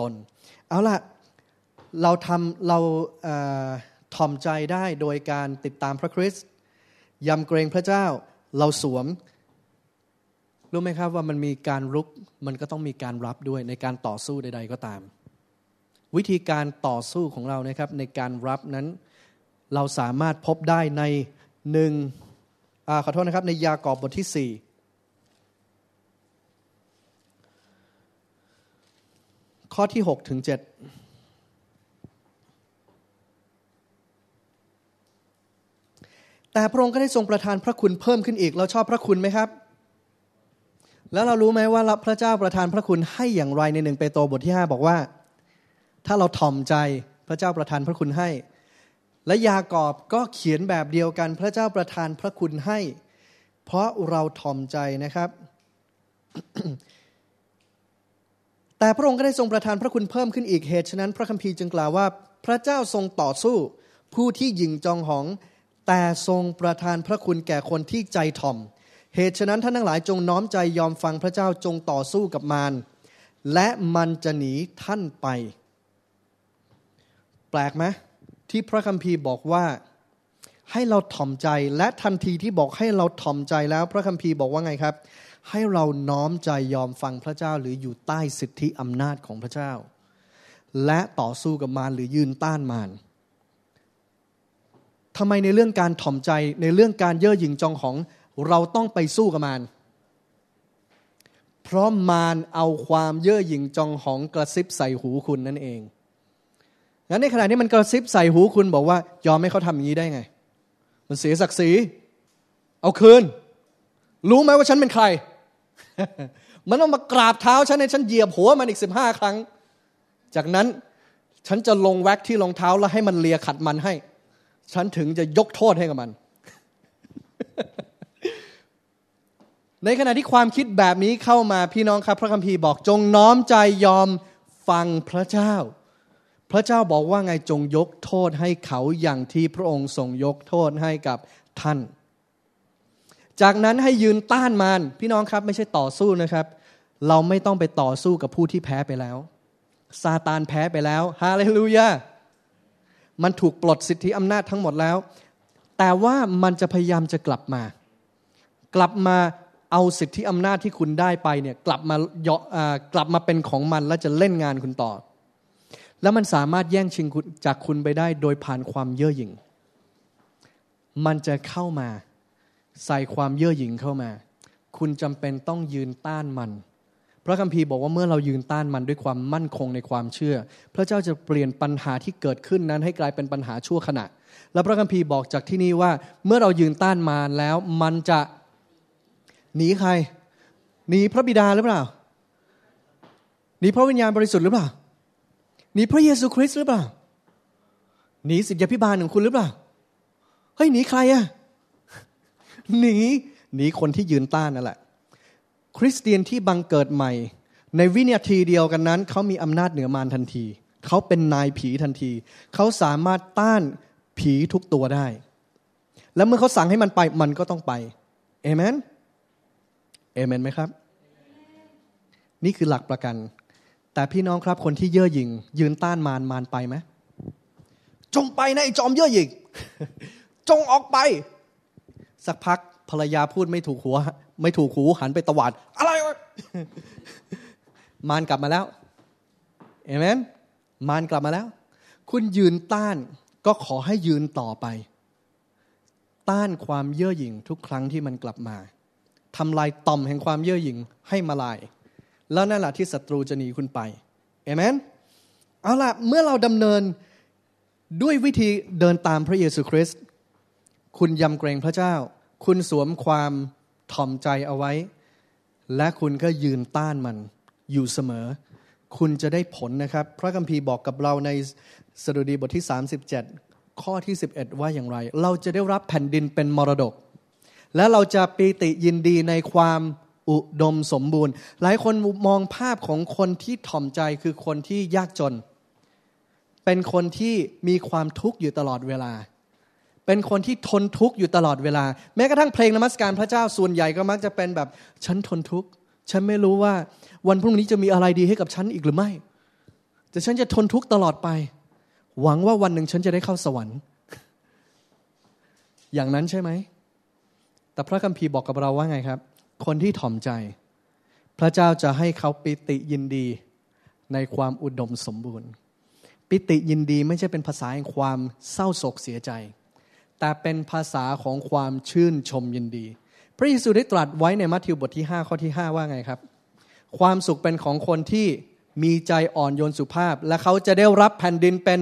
ตนเอาล่ะเราทำเราถ่อมใจได้โดยการติดตามพระคริสต์ยำเกรงพระเจ้าเราสวม รู้ไหมครับว่ามันมีการรุกมันก็ต้องมีการรับด้วยในการต่อสู้ใด ๆก็ตามวิธีการต่อสู้ของเรานะครับในการรับนั้นเราสามารถพบได้ในหนึ่งอขอโทษนะครับ ในยากอบบทที่ 4 ข้อที่ 6 ถึง 7 แต่พระองค์ก็ได้ทรงประทานพระคุณเพิ่มขึ้นอีก เราชอบพระคุณไหมครับ แล้วเรารู้ไหมว่าพระเจ้าประทานพระคุณให้อย่างไรในหนึ่งเปโตรบทที่ 5 บอกว่าถ้าเราถ่อมใจพระเจ้าประทานพระคุณให้ และยากอบ ก็เขียนแบบเดียวกันพระเจ้าประทานพระคุณให้ เพราะเราถ่อมใจนะครับ แต่พระองค์ก็ได้ทรงประทานพระคุณเพิ่มขึ้นอีก เหตุฉะนั้นพระคัมภีร์จึงกล่าวว่าพระเจ้าทรงต่อสู้ ผู้ที่ยิงจองหอง แต่ทรงประทานพระคุณแก่คนที่ใจถ่อม เหตุฉะนั้นท่านทั้งหลายจงน้อมใจยอมฟังพระเจ้าจงต่อสู้กับมารและมันจะหนีท่านไปแปลกไหมที่พระคัมภีร์บอกว่าให้เราถ่อมใจและทันทีที่บอกให้เราถ่อมใจแล้ว พระคัมภีร์บอกว่าไงครับ ให้เราน้อมใจยอมฟังพระเจ้า หรืออยู่ใต้สิทธิอำนาจของพระเจ้า และต่อสู้กับมารหรือยืนต้านมารทำไมในเรื่องการถ่อมใจในเรื่องการเย่อหยิ่งจองของเราต้องไปสู้กับมาร เพราะมารเอาความเย่อหยิ่งจองของกระซิบใส่หูคุณนั่นเองแล้วในขณะนี้มันกระซิบใส่หูคุณบอกว่า ยอมให้เขาทำอย่างนี้ได้ไง มันเสียศักดิ์ศรีเอาคืน รู้ไหมว่าฉันเป็นใคร มันต้องมากราบเท้าฉันให้ฉันเหยียบหัวมันอีกสิบห้าครั้ง จากนั้นฉันจะลงแว็กที่รองเท้าแล้วให้มันเลียขัดมันให้ ฉันถึงจะยกโทษให้กับมัน ในขณะที่ความคิดแบบนี้เข้ามาพี่น้องครับ พระคัมภีร์บอกจงน้อมใจยอมฟังพระเจ้าพระเจ้าบอกว่าไงจงยกโทษให้เขาอย่างที่พระองค์ทรงยกโทษให้กับท่าน จากนั้นให้ยืนต้านมันพี่น้องครับไม่ใช่ต่อสู้นะครับ เราไม่ต้องไปต่อสู้กับผู้ที่แพ้ไปแล้วซาตานแพ้ไปแล้วฮาเลลูยา มันถูกปลดสิทธิอำนาจทั้งหมดแล้ว แต่ว่ามันจะพยายามจะกลับมา กลับมาเอาสิทธิอำนาจที่คุณได้ไปเนี่ยกลับมาเยาะกลับมาเป็นของมันและจะเล่นงานคุณต่อแล้วมันสามารถแย่งชิงจากคุณไปได้โดยผ่านความเย่อหยิ่ง มันจะเข้ามาใส่ความเย่อหยิ่งเข้ามา คุณจำเป็นต้องยืนต้านมัน พระคัมภีร์บอกว่าเมื่อเรายืนต้านมันด้วยความมั่นคงในความเชื่อ พระเจ้าจะเปลี่ยนปัญหาที่เกิดขึ้นนั้นให้กลายเป็นปัญหาชั่วขณะ และพระคัมภีร์บอกจากที่นี่ว่าเมื่อเรายืนต้านมานแล้วมันจะหนีใครหนีพระบิดาหรือเปล่าหนีพระวิญญาณบริสุทธิ์หรือเปล่าหนีพระเยซูคริสต์หรือเปล่า หนีสิทธิพิบาลของคุณหรือเปล่า เฮ้ยหนีใครอะหนีหนีคนที่ยืนต้านนั่นแหละคริสเตียนที่บังเกิดใหม่ ในวินาทีเดียวกันนั้นเขามีอำนาจเหนือมารทันที เขาเป็นนายผีทันที เขาสามารถต้านผีทุกตัวได้ แล้วเมื่อเขาสั่งให้มันไปมันก็ต้องไปเอเมนเอเมนไหมครับ นี่คือหลักประกันแต่พี่น้องครับคนที่เย่อหยิ่งยืนต้านมารมารไปไหมจงไปนะไอ้จอมเย่อหยิ่งจงออกไป สักพักภรรยาพูดไม่ถูกหัว ไม่ถูกหูหันไปตวาดอะไรมารกลับมาแล้วเอเมนมารกลับมาแล้ว คุณยืนต้าน ก็ขอให้ยืนต่อไป ต้านความเย่อหยิ่งทุกครั้งที่มันกลับมาทำลายต่อมแห่งความเย่อหยิ่งให้มาลายแล้วนั่นแหละที่ศัตรูจะหนีคุณไป เอเมน เอาล่ะเมื่อเราดำเนินด้วยวิธีเดินตามพระเยซูคริสต์คุณยำเกรงพระเจ้า คุณสวมความถ่อมใจเอาไว้ และคุณก็ยืนต้านมันอยู่เสมอ คุณจะได้ผลนะครับ พระคัมภีร์บอกกับเราในสดุดีบทที่ 37 ข้อที่ 11 ว่าอย่างไร เราจะได้รับแผ่นดินเป็นมรดก และเราจะปีติยินดีในความอุดมสมบูรณ์ หลายคนมองภาพของคนที่ถ่อมใจคือคนที่ยากจน เป็นคนที่มีความทุกข์อยู่ตลอดเวลา เป็นคนที่ทนทุกข์อยู่ตลอดเวลา แม้กระทั่งเพลงนมัสการพระเจ้าส่วนใหญ่ก็มักจะเป็นแบบฉันทนทุกข์ฉันไม่รู้ว่า วันพรุ่งนี้จะมีอะไรดีให้กับฉันอีกหรือไม่แต่ฉันจะทนทุกข์ตลอดไป หวังว่าวันหนึ่งฉันจะได้เข้าสวรรค์ อย่างนั้นใช่ไหมแต่พระคัมภีร์บอกกับเราว่าไงครับคนที่ถ่อมใจ พระเจ้าจะให้เขาปิติยินดีในความอุดมสมบูรณ์ ปิติยินดีไม่ใช่เป็นภาษาแห่งความเศร้าโศกเสียใจ แต่เป็นภาษาของความชื่นชมยินดี พระเยซูได้ตรัสไว้ในมัทธิวบทที่5ข้อที่5ว่าไงครับ ความสุขเป็นของคนที่มีใจอ่อนโยนสุภาพ และเขาจะได้รับแผ่นดินเป็น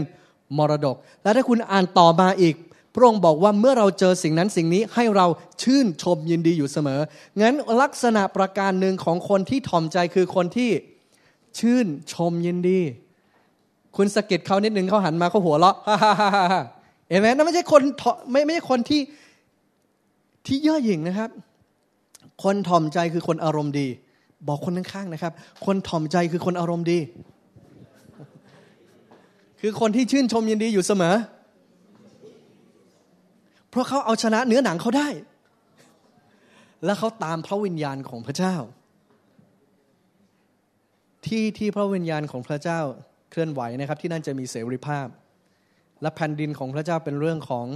มรดก และถ้าคุณอ่านต่อมาอีกพระองค์บอกว่าเมื่อเราเจอสิ่งนั้นสิ่งนี้ให้เราชื่นชมยินดีอยู่เสมอ งั้นลักษณะประการหนึ่งของคนที่ถ่อมใจคือคนที่ชื่นชมยินดี คุณสะกิดเขานิดนึงเขาหันมาเขาหัวเราะเห็นไหมนั่นไม่ใช่คนไม่ไม่ใช่คนที่ ที่เย่อหยิ่งนะครับ คนถ่อมใจคือคนอารมณ์ดี บอกคนข้างๆนะครับ คนถ่อมใจคือคนอารมณ์ดี คือคนที่ชื่นชมยินดีอยู่เสมอเพราะเขาเอาชนะเนื้อหนังเขาได้ และเขาตามพระวิญญาณของพระเจ้า ที่ที่พระวิญญาณของพระเจ้าเคลื่อนไหวนะครับที่นั่นจะมีเสรีภาพ และแผ่นดินของพระเจ้าเป็นเรื่องของ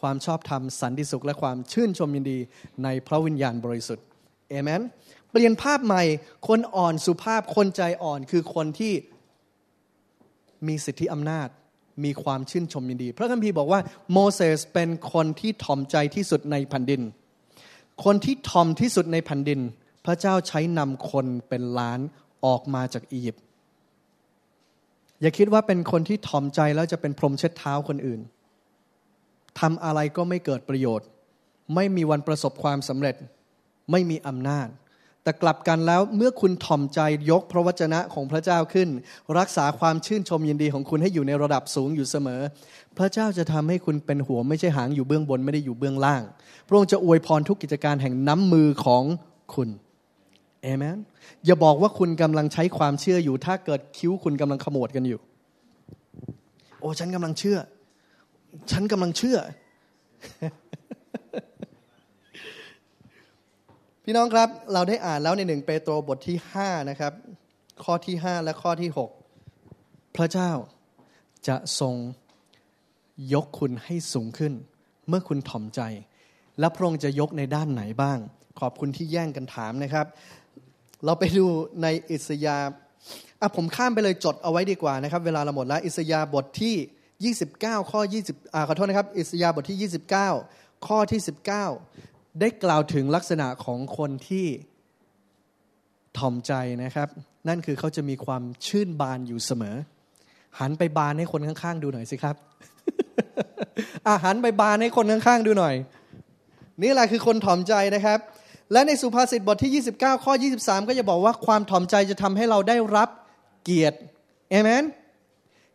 ความชอบธรรมสันติสุขและความชื่นชมยินดีในพระวิญญาณบริสุทธิ์เอเมน เปลี่ยนภาพใหม่ คนอ่อนสุภาพคนใจอ่อนคือคนที่มีสิทธิอำนาจมีความชื่นชมยินดีพระคัมภีร์บอกว่าโมเสสเป็นคนที่ทอมใจที่สุดในแผ่นดิน คนที่ทอมที่สุดในแผ่นดิน พระเจ้าใช้นำคนเป็นล้านออกมาจากอียิปต์อย่าคิดว่าเป็นคนที่ทอมใจแล้วจะเป็นพรมเช็ดเท้าคนอื่นทำอะไรก็ไม่เกิดประโยชน์ ไม่มีวันประสบความสำเร็จไม่มีอำนาจแต่กลับกันแล้วเมื่อคุณถ่อมใจยกพระวจนะของพระเจ้าขึ้น รักษาความชื่นชมยินดีของคุณให้อยู่ในระดับสูงอยู่เสมอ พระเจ้าจะทำให้คุณเป็นหัวไม่ใช่หางอยู่เบื้องบนไม่ได้อยู่เบื้องล่าง พระองค์จะอวยพรทุกกิจการแห่งน้ำมือของคุณเอเมนอย่าบอกว่าคุณกำลังใช้ความเชื่ออยู่ ถ้าเกิดคิ้วคุณกำลังขมวดกันอยู่ โอ้ฉันกำลังเชื่อ ฉันกำลังเชื่อพี่น้องครับ เราได้อ่านแล้วในหนึ่งเปโตรบทที่5นะครับ ข้อที่ 5 และข้อที่ 6 พระเจ้าจะทรงยกคุณให้สูงขึ้น เมื่อคุณถ่อมใจ และพระองค์จะยกในด้านไหนบ้าง ขอบคุณที่แย่งกันถามนะครับ เราไปดูในอิสยาอ่ะผมข้ามไปเลยจดเอาไว้ดีกว่านะครับ เวลาเราหมดแล้ว อิสยาบทที่ 29 ข้อ 20อ่าขอโทษนะครับ อิสยาบทที่ 29 ข้อที่ 19ได้กล่าวถึงลักษณะของคนที่ถ่อมใจนะครับ นั่นคือเขาจะมีความชื่นบานอยู่เสมอหันไปบานให้คนข้างๆ ดูหน่อยสิครับอาหารไปบานให้คนข้างๆดูหน่อยนี่แหละคือคนถ่อมใจนะครับ และในสุภาษิตบทที่ 29ข้อ23ก็จะบอกว่าความถ่อมใจจะทำให้เราได้รับเกียรติเอเมน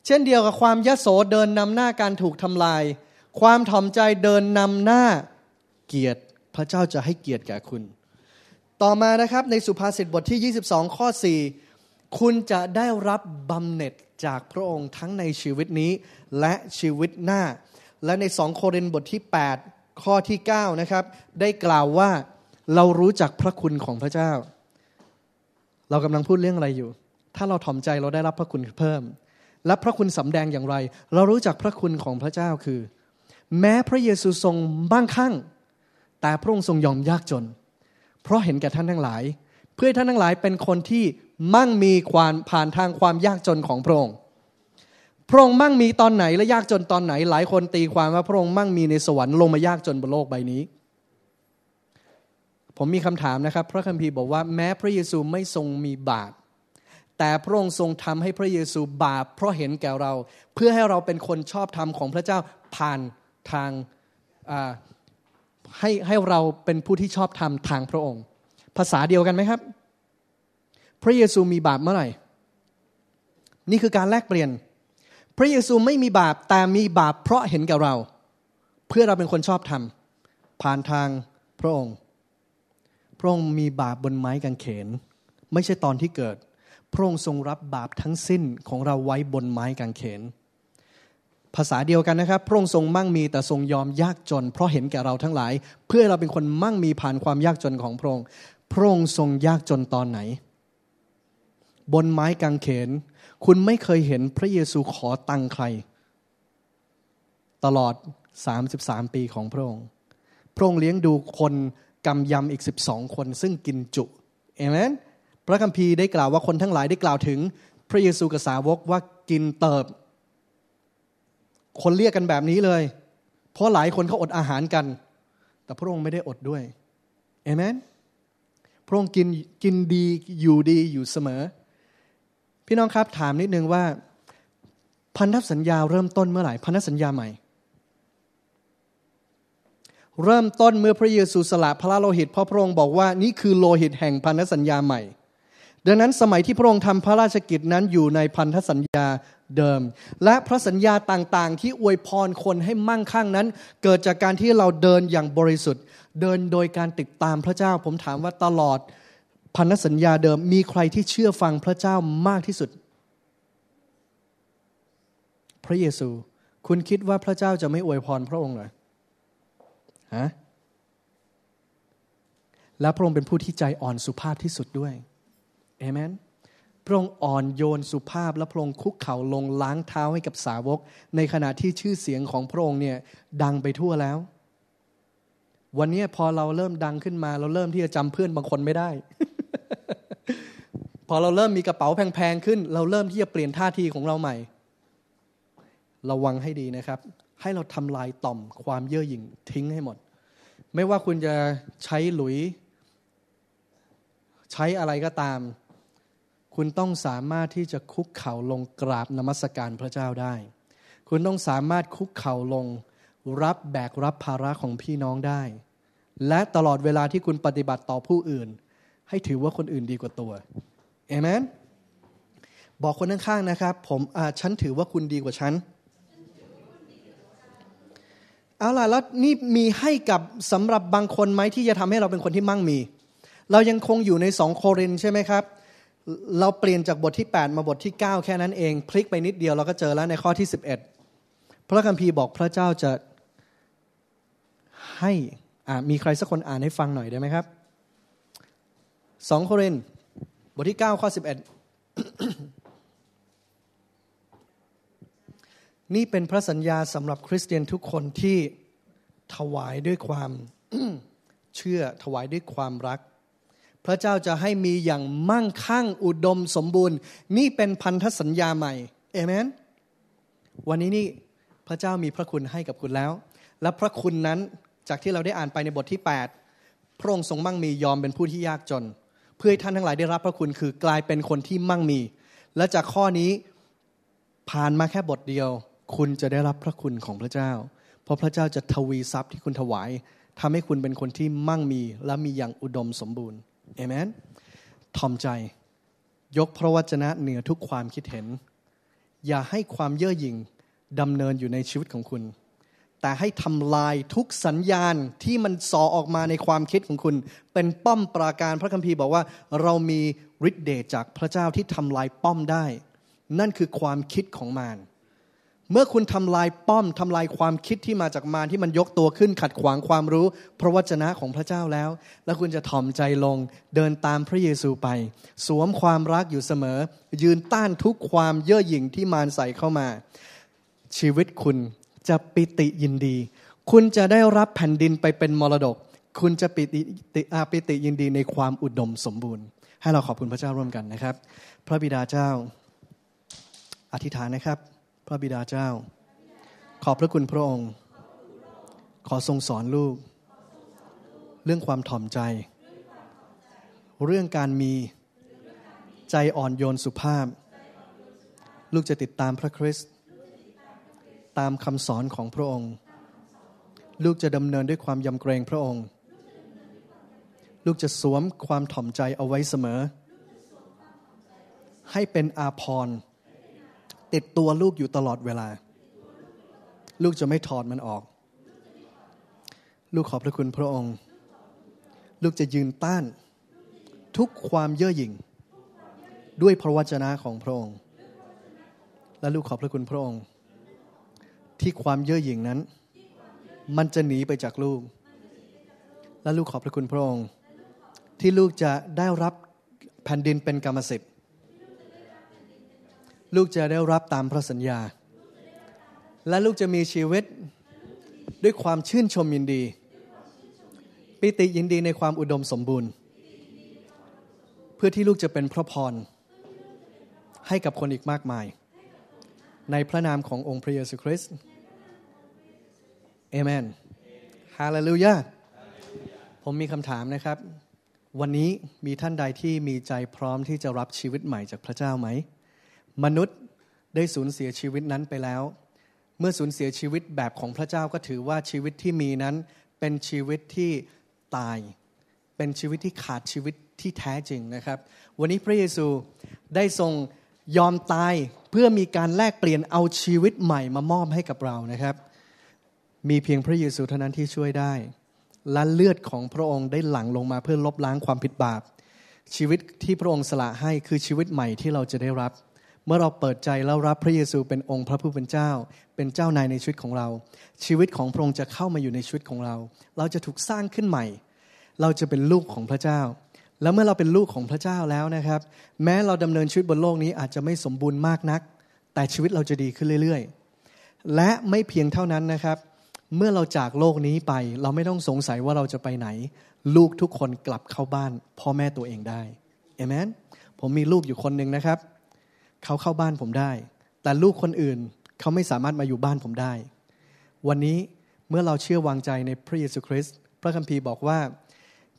เช่นเดียวกับความยโสเดินนำหน้าการถูกทำลาย ความถ่อมใจเดินนำหน้าเกียรติพระเจ้าจะให้เกียรติแก่คุณ ต่อมานะครับในสุภาษิตบทที่ 22 ข้อ 4 คุณจะได้รับบำเหน็จจากพระองค์ทั้งในชีวิตนี้และชีวิตหน้า และใน 2 โครินบทที่ 8 ข้อที่ 9 นะครับได้กล่าวว่าเรารู้จักพระคุณของพระเจ้า เรากำลังพูดเรื่องอะไรอยู่ ถ้าเราถ่อมใจเราได้รับพระคุณเพิ่ม และพระคุณสำแดงอย่างไร เรารู้จักพระคุณของพระเจ้าคือ แม้พระเยซูทรงบ้างคั่งแต่พระองค์ทรงยอมยากจน เพราะเห็นแก่ท่านทั้งหลาย เพื่อท่านทั้งหลายเป็นคนที่มั่งมีความผ่านทางความยากจนของพระองค์ พระองค์มั่งมีตอนไหนและยากจนตอนไหน หลายคนตีความว่าพระองค์มั่งมีในสวรรค์ลงมายากจนบนโลกใบนี้ ผมมีคำถามนะครับพระคัมภีร์บอกว่าแม้พระเยซูไม่ทรงมีบาป แต่พระองค์ทรงทำให้พระเยซูบาปเพราะเห็นแก่เราเพื่อให้เราเป็นคนชอบธรรมของพระเจ้าผ่านทางให้ให้เราเป็นผู้ที่ชอบธรรมทางพระองค์ ภาษาเดียวกันไหมครับ พระเยซูมีบาปเมื่อไหร่ นี่คือการแลกเปลี่ยน พระเยซูไม่มีบาปแต่มีบาปเพราะเห็นแก่เรา เพื่อเราเป็นคนชอบธรรม ผ่านทางพระองค์ พระองค์มีบาปบนไม้กางเขน ไม่ใช่ตอนที่เกิด พระองค์ทรงรับบาปทั้งสิ้นของเราไว้บนไม้กางเขนภาษาเดียวกันนะครับ พระองค์ทรงมั่งมีแต่ทรงยอมยากจน เพราะเห็นแก่เราทั้งหลาย เพื่อเราเป็นคนมั่งมีผ่านความยากจนของพระองค์พระองค์ทรงยากจนตอนไหน บนไม้กางเขน คุณไม่เคยเห็นพระเยซูขอตังใคร ตลอด 33 ปีของพระองค์พระองค์เลี้ยงดูคนกำยำอีก 12 คนซึ่งกินจุเอเมนพระคัมภีร์ได้กล่าวว่าคนทั้งหลายได้กล่าวถึงพระเยซูกับสาวกว่ากินเติบคนเรียกกันแบบนี้เลย เพราะหลายคนเขาอดอาหารกัน แต่พระองค์ไม่ได้อดด้วยเอเมน พระองค์กินกินดีอยู่ดีอยู่เสมอ พี่น้องครับถามนิดนึงว่า พันธสัญญาเริ่มต้นเมื่อไหร่พันธสัญญาใหม่ เริ่มต้นเมื่อพระเยซูสละพระโลหิตเพราะพระองค์บอกว่านี่คือโลหิตแห่งพันธสัญญาใหม่ดังนั้นสมัยที่พระองค์ทำพระราชกิจนั้นอยู่ในพันธสัญญาเดิม และพระสัญญาต่างๆที่อวยพรคนให้มั่งคั่งนั้น เกิดจากการที่เราเดินอย่างบริสุทธิ์ เดินโดยการติดตามพระเจ้าผมถามว่าตลอดพันธสัญญาเดิม มีใครที่เชื่อฟังพระเจ้ามากที่สุด พระเยซู คุณคิดว่าพระเจ้าจะไม่อวยพรพระองค์เหรอฮะและพระองค์เป็นผู้ที่ใจอ่อนสุภาพที่สุดด้วยเอเมนพระองค์อ่อนโยนสุภาพและพระองค์คุกเข่าลงล้างเท้าให้กับสาวก ในขณะที่ชื่อเสียงของพระองค์เนี่ยดังไปทั่วแล้ว วันนี้พอเราเริ่มดังขึ้นมา เราเริ่มที่จะจำเพื่อนบางคนไม่ได้ พอเราเริ่มมีกระเป๋าแพงๆขึ้น เราเริ่มที่จะเปลี่ยนท่าทีของเราใหม่ระวังให้ดีนะครับ ให้เราทำลายต่อมความเย่อหยิ่งทิ้งให้หมด ไม่ว่าคุณจะใช้หลุย ใช้อะไรก็ตามคุณต้องสามารถที่จะคุกเข่าลงกราบนมัสการพระเจ้าได้ คุณต้องสามารถคุกเข่าลง รับแบก รับภาระของพี่น้องได้ และตลอดเวลาที่คุณปฏิบัติต่อผู้อื่น ให้ถือว่าคนอื่นดีกว่าตัวเอเมน บอกคนข้างๆ นะครับ ผมฉันถือว่าคุณดีกว่าฉันเอาล่ะแล้ว นี่มีให้กับสำหรับบางคนไหมที่จะทำให้เราเป็นคนที่มั่งมี เรายังคงอยู่ในสองโครินใช่ไหมครับเราเปลี่ยนจากบทที่ 8 มาบทที่ 9 แค่นั้นเอง พลิกไปนิดเดียวเราก็เจอแล้วในข้อที่ 11พระคัมภีร์บอกพระเจ้าจะให้ มีใครสักคนอ่านให้ฟังหน่อยได้ไหมครับ2โครินบทที่ 9 ข้อ 11 นี่เป็นพระสัญญาสำหรับคริสเตียนทุกคนที่ถวายด้วยความ เชื่อถวายด้วยความรักพระเจ้าจะให้มีอย่างมั่งคั่งอุดมสมบูรณ์ นี่เป็นพันธสัญญาใหม่เอเมนวันนี้นี่พระเจ้ามีพระคุณให้กับคุณแล้ว และพระคุณนั้นจากที่เราได้อ่านไปในบทที่ 8 พระองค์ทรงมั่งมียอมเป็นผู้ที่ยากจน เพื่อให้ท่านทั้งหลายได้รับพระคุณคือกลายเป็นคนที่มั่งมี และจากข้อนี้ผ่านมาแค่บทเดียว คุณจะได้รับพระคุณของพระเจ้า เพราะพระเจ้าจะทวีทรัพย์ที่คุณถวายทำให้คุณเป็นคนที่มั่งมีและมีอย่างอุดมสมบูรณ์เอเมนทอมใจ ยกพระวจนะเหนือทุกความคิดเห็น อย่าให้ความเย่อหยิ่งดำเนินอยู่ในชีวิตของคุณ แต่ให้ทำลายทุกสัญญาณที่มันสอออกมาในความคิดของคุณ เป็นป้อมปราการพระคัมภีร์บอกว่า เรามีฤทธิ์เดชจากพระเจ้าที่ทำลายป้อมได้ นั่นคือความคิดของมารเมื่อคุณทำลายป้อมทำลายความคิดที่มาจากมารที่มันยกตัวขึ้นขัดขวางความรู้ พระวจนะของพระเจ้าแล้ว แล้วคุณจะถ่อมใจลงเดินตามพระเยซูไป สวมความรักอยู่เสมอ ยืนต้านทุกความเย่อหยิ่งที่มารใส่เข้ามา ชีวิตคุณจะปิติยินดี คุณจะได้รับแผ่นดินไปเป็นมรดก คุณจะปิติอาปิติยินดีในความอุดมสมบูรณ์ ให้เราขอบคุณพระเจ้าร่วมกันนะครับ พระบิดาเจ้าอธิษฐานนะครับพระบิดาเจ้า ขอบพระคุณพระองค์ ขอทรงสอนลูก เรื่องความถ่อมใจ เรื่องการมีใจอ่อนโยนสุภาพ ลูกจะติดตามพระคริสต์ตามคำสอนของพระองค์ ลูกจะดำเนินด้วยความยำเกรงพระองค์ ลูกจะสวมความถ่อมใจเอาไว้เสมอ ให้เป็นอาภรณ์ติดตัวลูกอยู่ตลอดเวลา ลูกจะไม่ถอดมันออก ลูกขอบพระคุณพระองค์ ลูกจะยืนต้าน ทุกความเย่อหยิ่งด้วยพระวจนะของพระองค์ และลูกขอบพระคุณพระองค์ ที่ความเย่อหยิ่งนั้น มันจะหนีไปจากลูก และลูกขอบพระคุณพระองค์ ที่ลูกจะได้รับแผ่นดินเป็นกรรมสิทธิ์ลูกจะได้รับตามพระสัญญา และลูกจะมีชีวิตด้วยความชื่นชมยินดี ปิติยินดีในความอุดมสมบูรณ์ เพื่อที่ลูกจะเป็นพระพร ให้กับคนอีกมากมาย ในพระนามขององค์พระเยซูคริสต์เอเมน ฮาเลลูยา ผมมีคำถามนะครับ วันนี้มีท่านใดที่มีใจพร้อมที่จะรับชีวิตใหม่จากพระเจ้าไหมมนุษย์ได้สูญเสียชีวิตนั้นไปแล้ว เมื่อสูญเสียชีวิตแบบของพระเจ้าก็ถือว่าชีวิตที่มีนั้นเป็นชีวิตที่ตาย เป็นชีวิตที่ขาดชีวิตที่แท้จริงนะครับ วันนี้พระเยซูได้ทรงยอมตายเพื่อมีการแลกเปลี่ยนเอาชีวิตใหม่มามอบให้กับเรานะครับ มีเพียงพระเยซูเท่านั้นที่ช่วยได้ และเลือดของพระองค์ได้หลั่งลงมาเพื่อลบล้างความผิดบาป ชีวิตที่พระองค์สละให้คือชีวิตใหม่ที่เราจะได้รับเมื่อเราเปิดใจแล้วรับพระเยซูเป็นองค์พระผู้เป็นเจ้า เป็นเจ้านายในชีวิตของเรา ชีวิตของพระองค์จะเข้ามาอยู่ในชีวิตของเรา เราจะถูกสร้างขึ้นใหม่ เราจะเป็นลูกของพระเจ้า แล้วเมื่อเราเป็นลูกของพระเจ้าแล้วนะครับ แม้เราดำเนินชีวิตบนโลกนี้อาจจะไม่สมบูรณ์มากนัก แต่ชีวิตเราจะดีขึ้นเรื่อยๆ และไม่เพียงเท่านั้นนะครับ เมื่อเราจากโลกนี้ไป เราไม่ต้องสงสัยว่าเราจะไปไหน ลูกทุกคนกลับเข้าบ้าน พ่อแม่ตัวเองได้เอเมนผมมีลูกอยู่คนหนึ่งนะครับเขาเข้าบ้านผมได้ แต่ลูกคนอื่นเขาไม่สามารถมาอยู่บ้านผมได้ วันนี้เมื่อเราเชื่อวางใจในพระเยซูคริสต์ พระคัมภีร์บอกว่า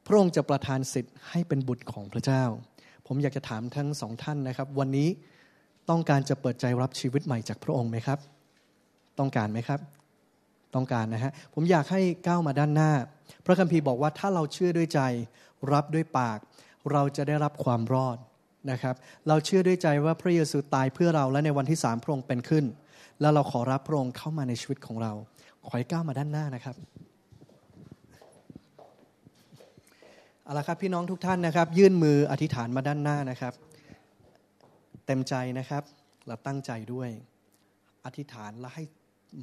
พระองค์จะประทานสิทธิ์ให้เป็นบุตรของพระเจ้า ผมอยากจะถามทั้งสองท่านนะครับ วันนี้ต้องการจะเปิดใจรับชีวิตใหม่จากพระองค์ไหมครับ ต้องการไหมครับ ต้องการนะฮะ ผมอยากให้ก้าวมาด้านหน้า พระคัมภีร์บอกว่าถ้าเราเชื่อด้วยใจ รับด้วยปาก เราจะได้รับความรอดนะครับเราเชื่อด้วยใจว่าพระเยซูตายเพื่อเราและในวันที่สามพระองค์เป็นขึ้น แล้วเราขอรับพระองค์เข้ามาในชีวิตของเรา ขอให้ก้าวมาด้านหน้านะครับเอาละครับ พี่น้องทุกท่านนะครับ ยื่นมืออธิษฐานมาด้านหน้านะครับ เต็มใจนะครับเราตั้งใจด้วยอธิษฐานและให้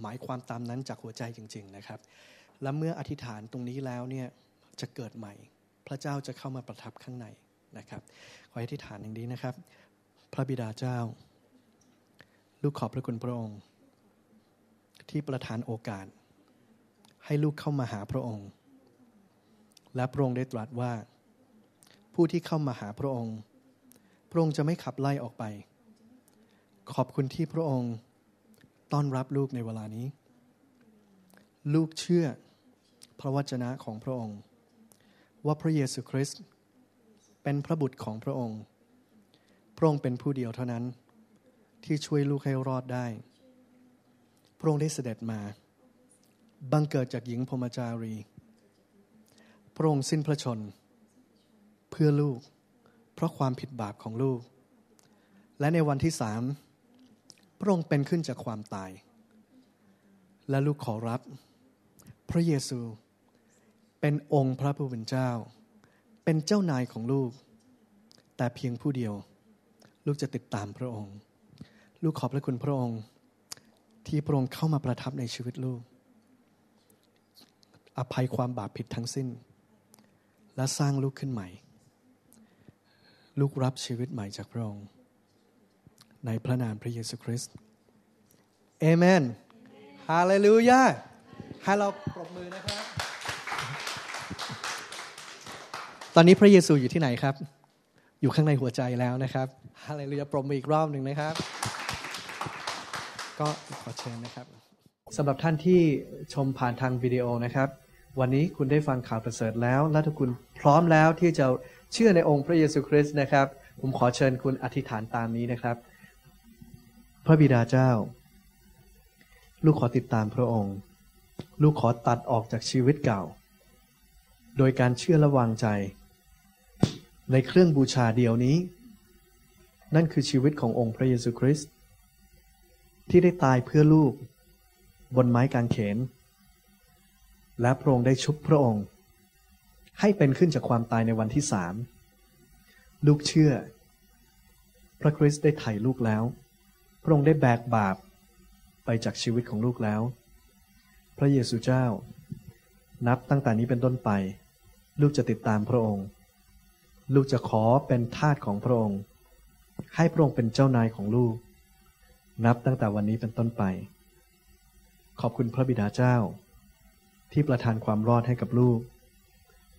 หมายความตามนั้นจากหัวใจจริง ๆนะครับ และเมื่ออธิษฐานตรงนี้แล้วเนี่ยจะเกิดใหม่ พระเจ้าจะเข้ามาประทับข้างในนะครับขออธิษฐานอย่างนี้นะครับ พระบิดาเจ้า ลูกขอบพระคุณพระองค์ ที่ประทานโอกาส ให้ลูกเข้ามาหาพระองค์ และพระองค์ได้ตรัสว่า ผู้ที่เข้ามาหาพระองค์ พระองค์จะไม่ขับไล่ออกไป ขอบคุณที่พระองค์ต้อนรับลูกในเวลานี้ ลูกเชื่อพระวจนะของพระองค์ ว่าพระเยซูคริสต์เป็นพระบุตรของพระองค์ พระองค์เป็นผู้เดียวเท่านั้นที่ช่วยลูกให้รอดได้ พระองค์ได้เสด็จมา บังเกิดจากหญิงพมจารี พระองค์สิ้นพระชน เพื่อลูกเพราะความผิดบาปของลูก และในวันที่สามพระองค์เป็นขึ้นจากความตาย และลูกขอรับ พระเยซู เป็นองค์พระผู้เป็นเจ้าเป็นเจ้านายของลูกแต่เพียงผู้เดียว ลูกจะติดตามพระองค์ ลูกขอบพระคุณพระองค์ ที่พระองค์เข้ามาประทับในชีวิตลูก อภัยความบาปผิดทั้งสิ้น และสร้างลูกขึ้นใหม่ ลูกรับชีวิตใหม่จากพระองค์ ในพระนามพระเยซูคริสต์เอเมนฮาเลลูยาให้เราปรบมือนะครับตอนนี้พระเยซูอยู่ที่ไหนครับ อยู่ข้างในหัวใจแล้วนะครับฮาเลลูยาปรมออีกรอบหนึ่งนะครับ ก็ขอเชิญนะครับสำหรับท่านที่ชมผ่านทางวิดีโอนะครับ วันนี้คุณได้ฟังข่าวประเสริฐแล้ว และถ้าคุณพร้อมแล้วที่จะเชื่อในองค์พระเยซูคริสต์นะครับ ผมขอเชิญคุณอธิษฐานตามนี้นะครับ พระบิดาเจ้า ลูกขอติดตามพระองค์ ลูกขอตัดออกจากชีวิตเก่า โดยการเชื่อระวังใจในเครื่องบูชาเดียวนี้ นั่นคือชีวิตขององค์พระเยซูคริสต์ที่ได้ตายเพื่อลูก บนไม้กางเขน และพระองค์ได้ชุบพระองค์ ให้เป็นขึ้นจากความตายในวันที่สาม ลูกเชื่อ พระคริสต์ได้ไถ่ลูกแล้วพระองค์ได้แบกบาปไปจากชีวิตของลูกแล้ว พระเยซูเจ้า นับตั้งแต่นี้เป็นต้นไป ลูกจะติดตามพระองค์ลูกจะขอเป็นทาสของพระองค์ ให้พระองค์เป็นเจ้านายของลูก นับตั้งแต่วันนี้เป็นต้นไป ขอบคุณพระบิดาเจ้า ที่ประทานความรอดให้กับลูก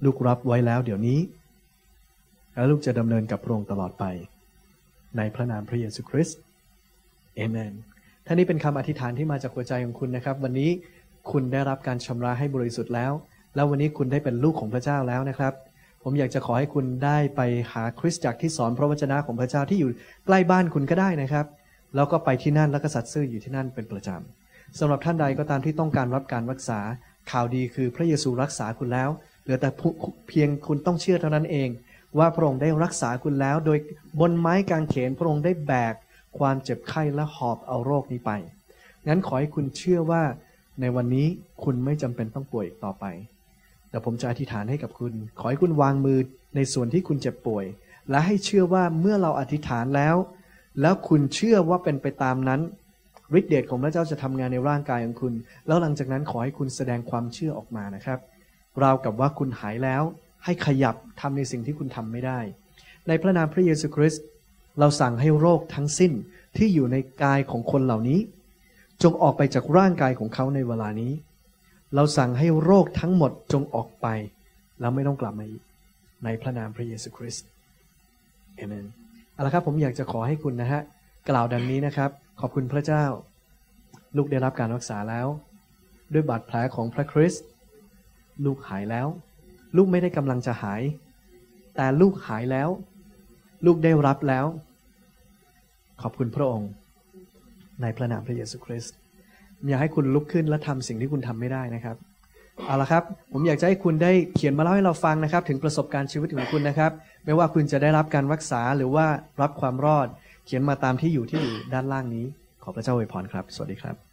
ลูกรับไว้แล้วเดี๋ยวนี้ และลูกจะดำเนินกับพระองค์ตลอดไป ในพระนามพระเยซูคริสต์เอเมนท่านี้เป็นคำอธิษฐานที่มาจากหัวใจของคุณนะครับ วันนี้คุณได้รับการชำระให้บริสุทธิ์แล้ว แล้ววันนี้คุณได้เป็นลูกของพระเจ้าแล้วนะครับผมอยากจะขอให้คุณได้ไปหาคริสตจักรที่สอนพระวจนะของพระเจ้าที่อยู่ใกล้บ้านคุณก็ได้นะครับ แล้วก็ไปที่นั่นแล้วก็สัตว์ซื่ออยู่ที่นั่นเป็นประจำสำหรับท่านใดก็ตามที่ต้องการรับการรักษาข่าวดีคือพระเยซูรักษาคุณแล้วเหลือแต่เพียงคุณต้องเชื่อเท่านั้นเอง ว่าพระองค์ได้รักษาคุณแล้ว โดยบนไม้กางเขนพระองค์ได้แบก ความเจ็บไข้และหอบเอาโรคนี้ไปงั้นขอให้คุณเชื่อว่าในวันนี้คุณไม่จำเป็นต้องป่วยอีกต่อไปแต่ผมจะอธิษฐานให้กับคุณ ขอให้คุณวางมือ ในส่วนที่คุณเจ็บป่วย และให้เชื่อว่าเมื่อเราอธิษฐานแล้ว แล้วคุณเชื่อว่าเป็นไปตามนั้น ฤทธิเดชของพระเจ้าจะทำงานในร่างกายของคุณ แล้วหลังจากนั้นขอให้คุณแสดงความเชื่อออกมานะครับ ราวกับว่าคุณหายแล้ว ให้ขยับทำในสิ่งที่คุณทำไม่ได้ ในพระนามพระเยซูคริสต์ เราสั่งให้โรคทั้งสิ้นที่อยู่ในกายของคนเหล่านี้ จงออกไปจากร่างกายของเขาในเวลานี้เราสั่งให้โรคทั้งหมดจงออกไป แล้วไม่ต้องกลับมาอีกในพระนามพระเยซูคริสต์เอเมนเอาละครับผมอยากจะขอให้คุณนะฮะกล่าวดังนี้นะครับ ขอบคุณพระเจ้า ลูกได้รับการรักษาแล้ว ด้วยบาดแผลของพระคริสต์ลูกหายแล้ว ลูกไม่ได้กำลังจะหาย แต่ลูกหายแล้ว ลูกได้รับแล้ว ขอบคุณพระองค์ ในพระนามพระเยซูคริสต์อยากให้คุณลุกขึ้นและทำสิ่งที่คุณทำไม่ได้นะครับ เอาละครับผมอยากจะให้คุณได้เขียนมาเล่าให้เราฟังนะครับ ถึงประสบการณ์ชีวิตของคุณนะครับไม่ว่าคุณจะได้รับการรักษาหรือว่ารับความรอด เขียนมาตามที่อยู่ที่อยู่ด้านล่างนี้ ขอพระเจ้าอวยพรครับ สวัสดีครับ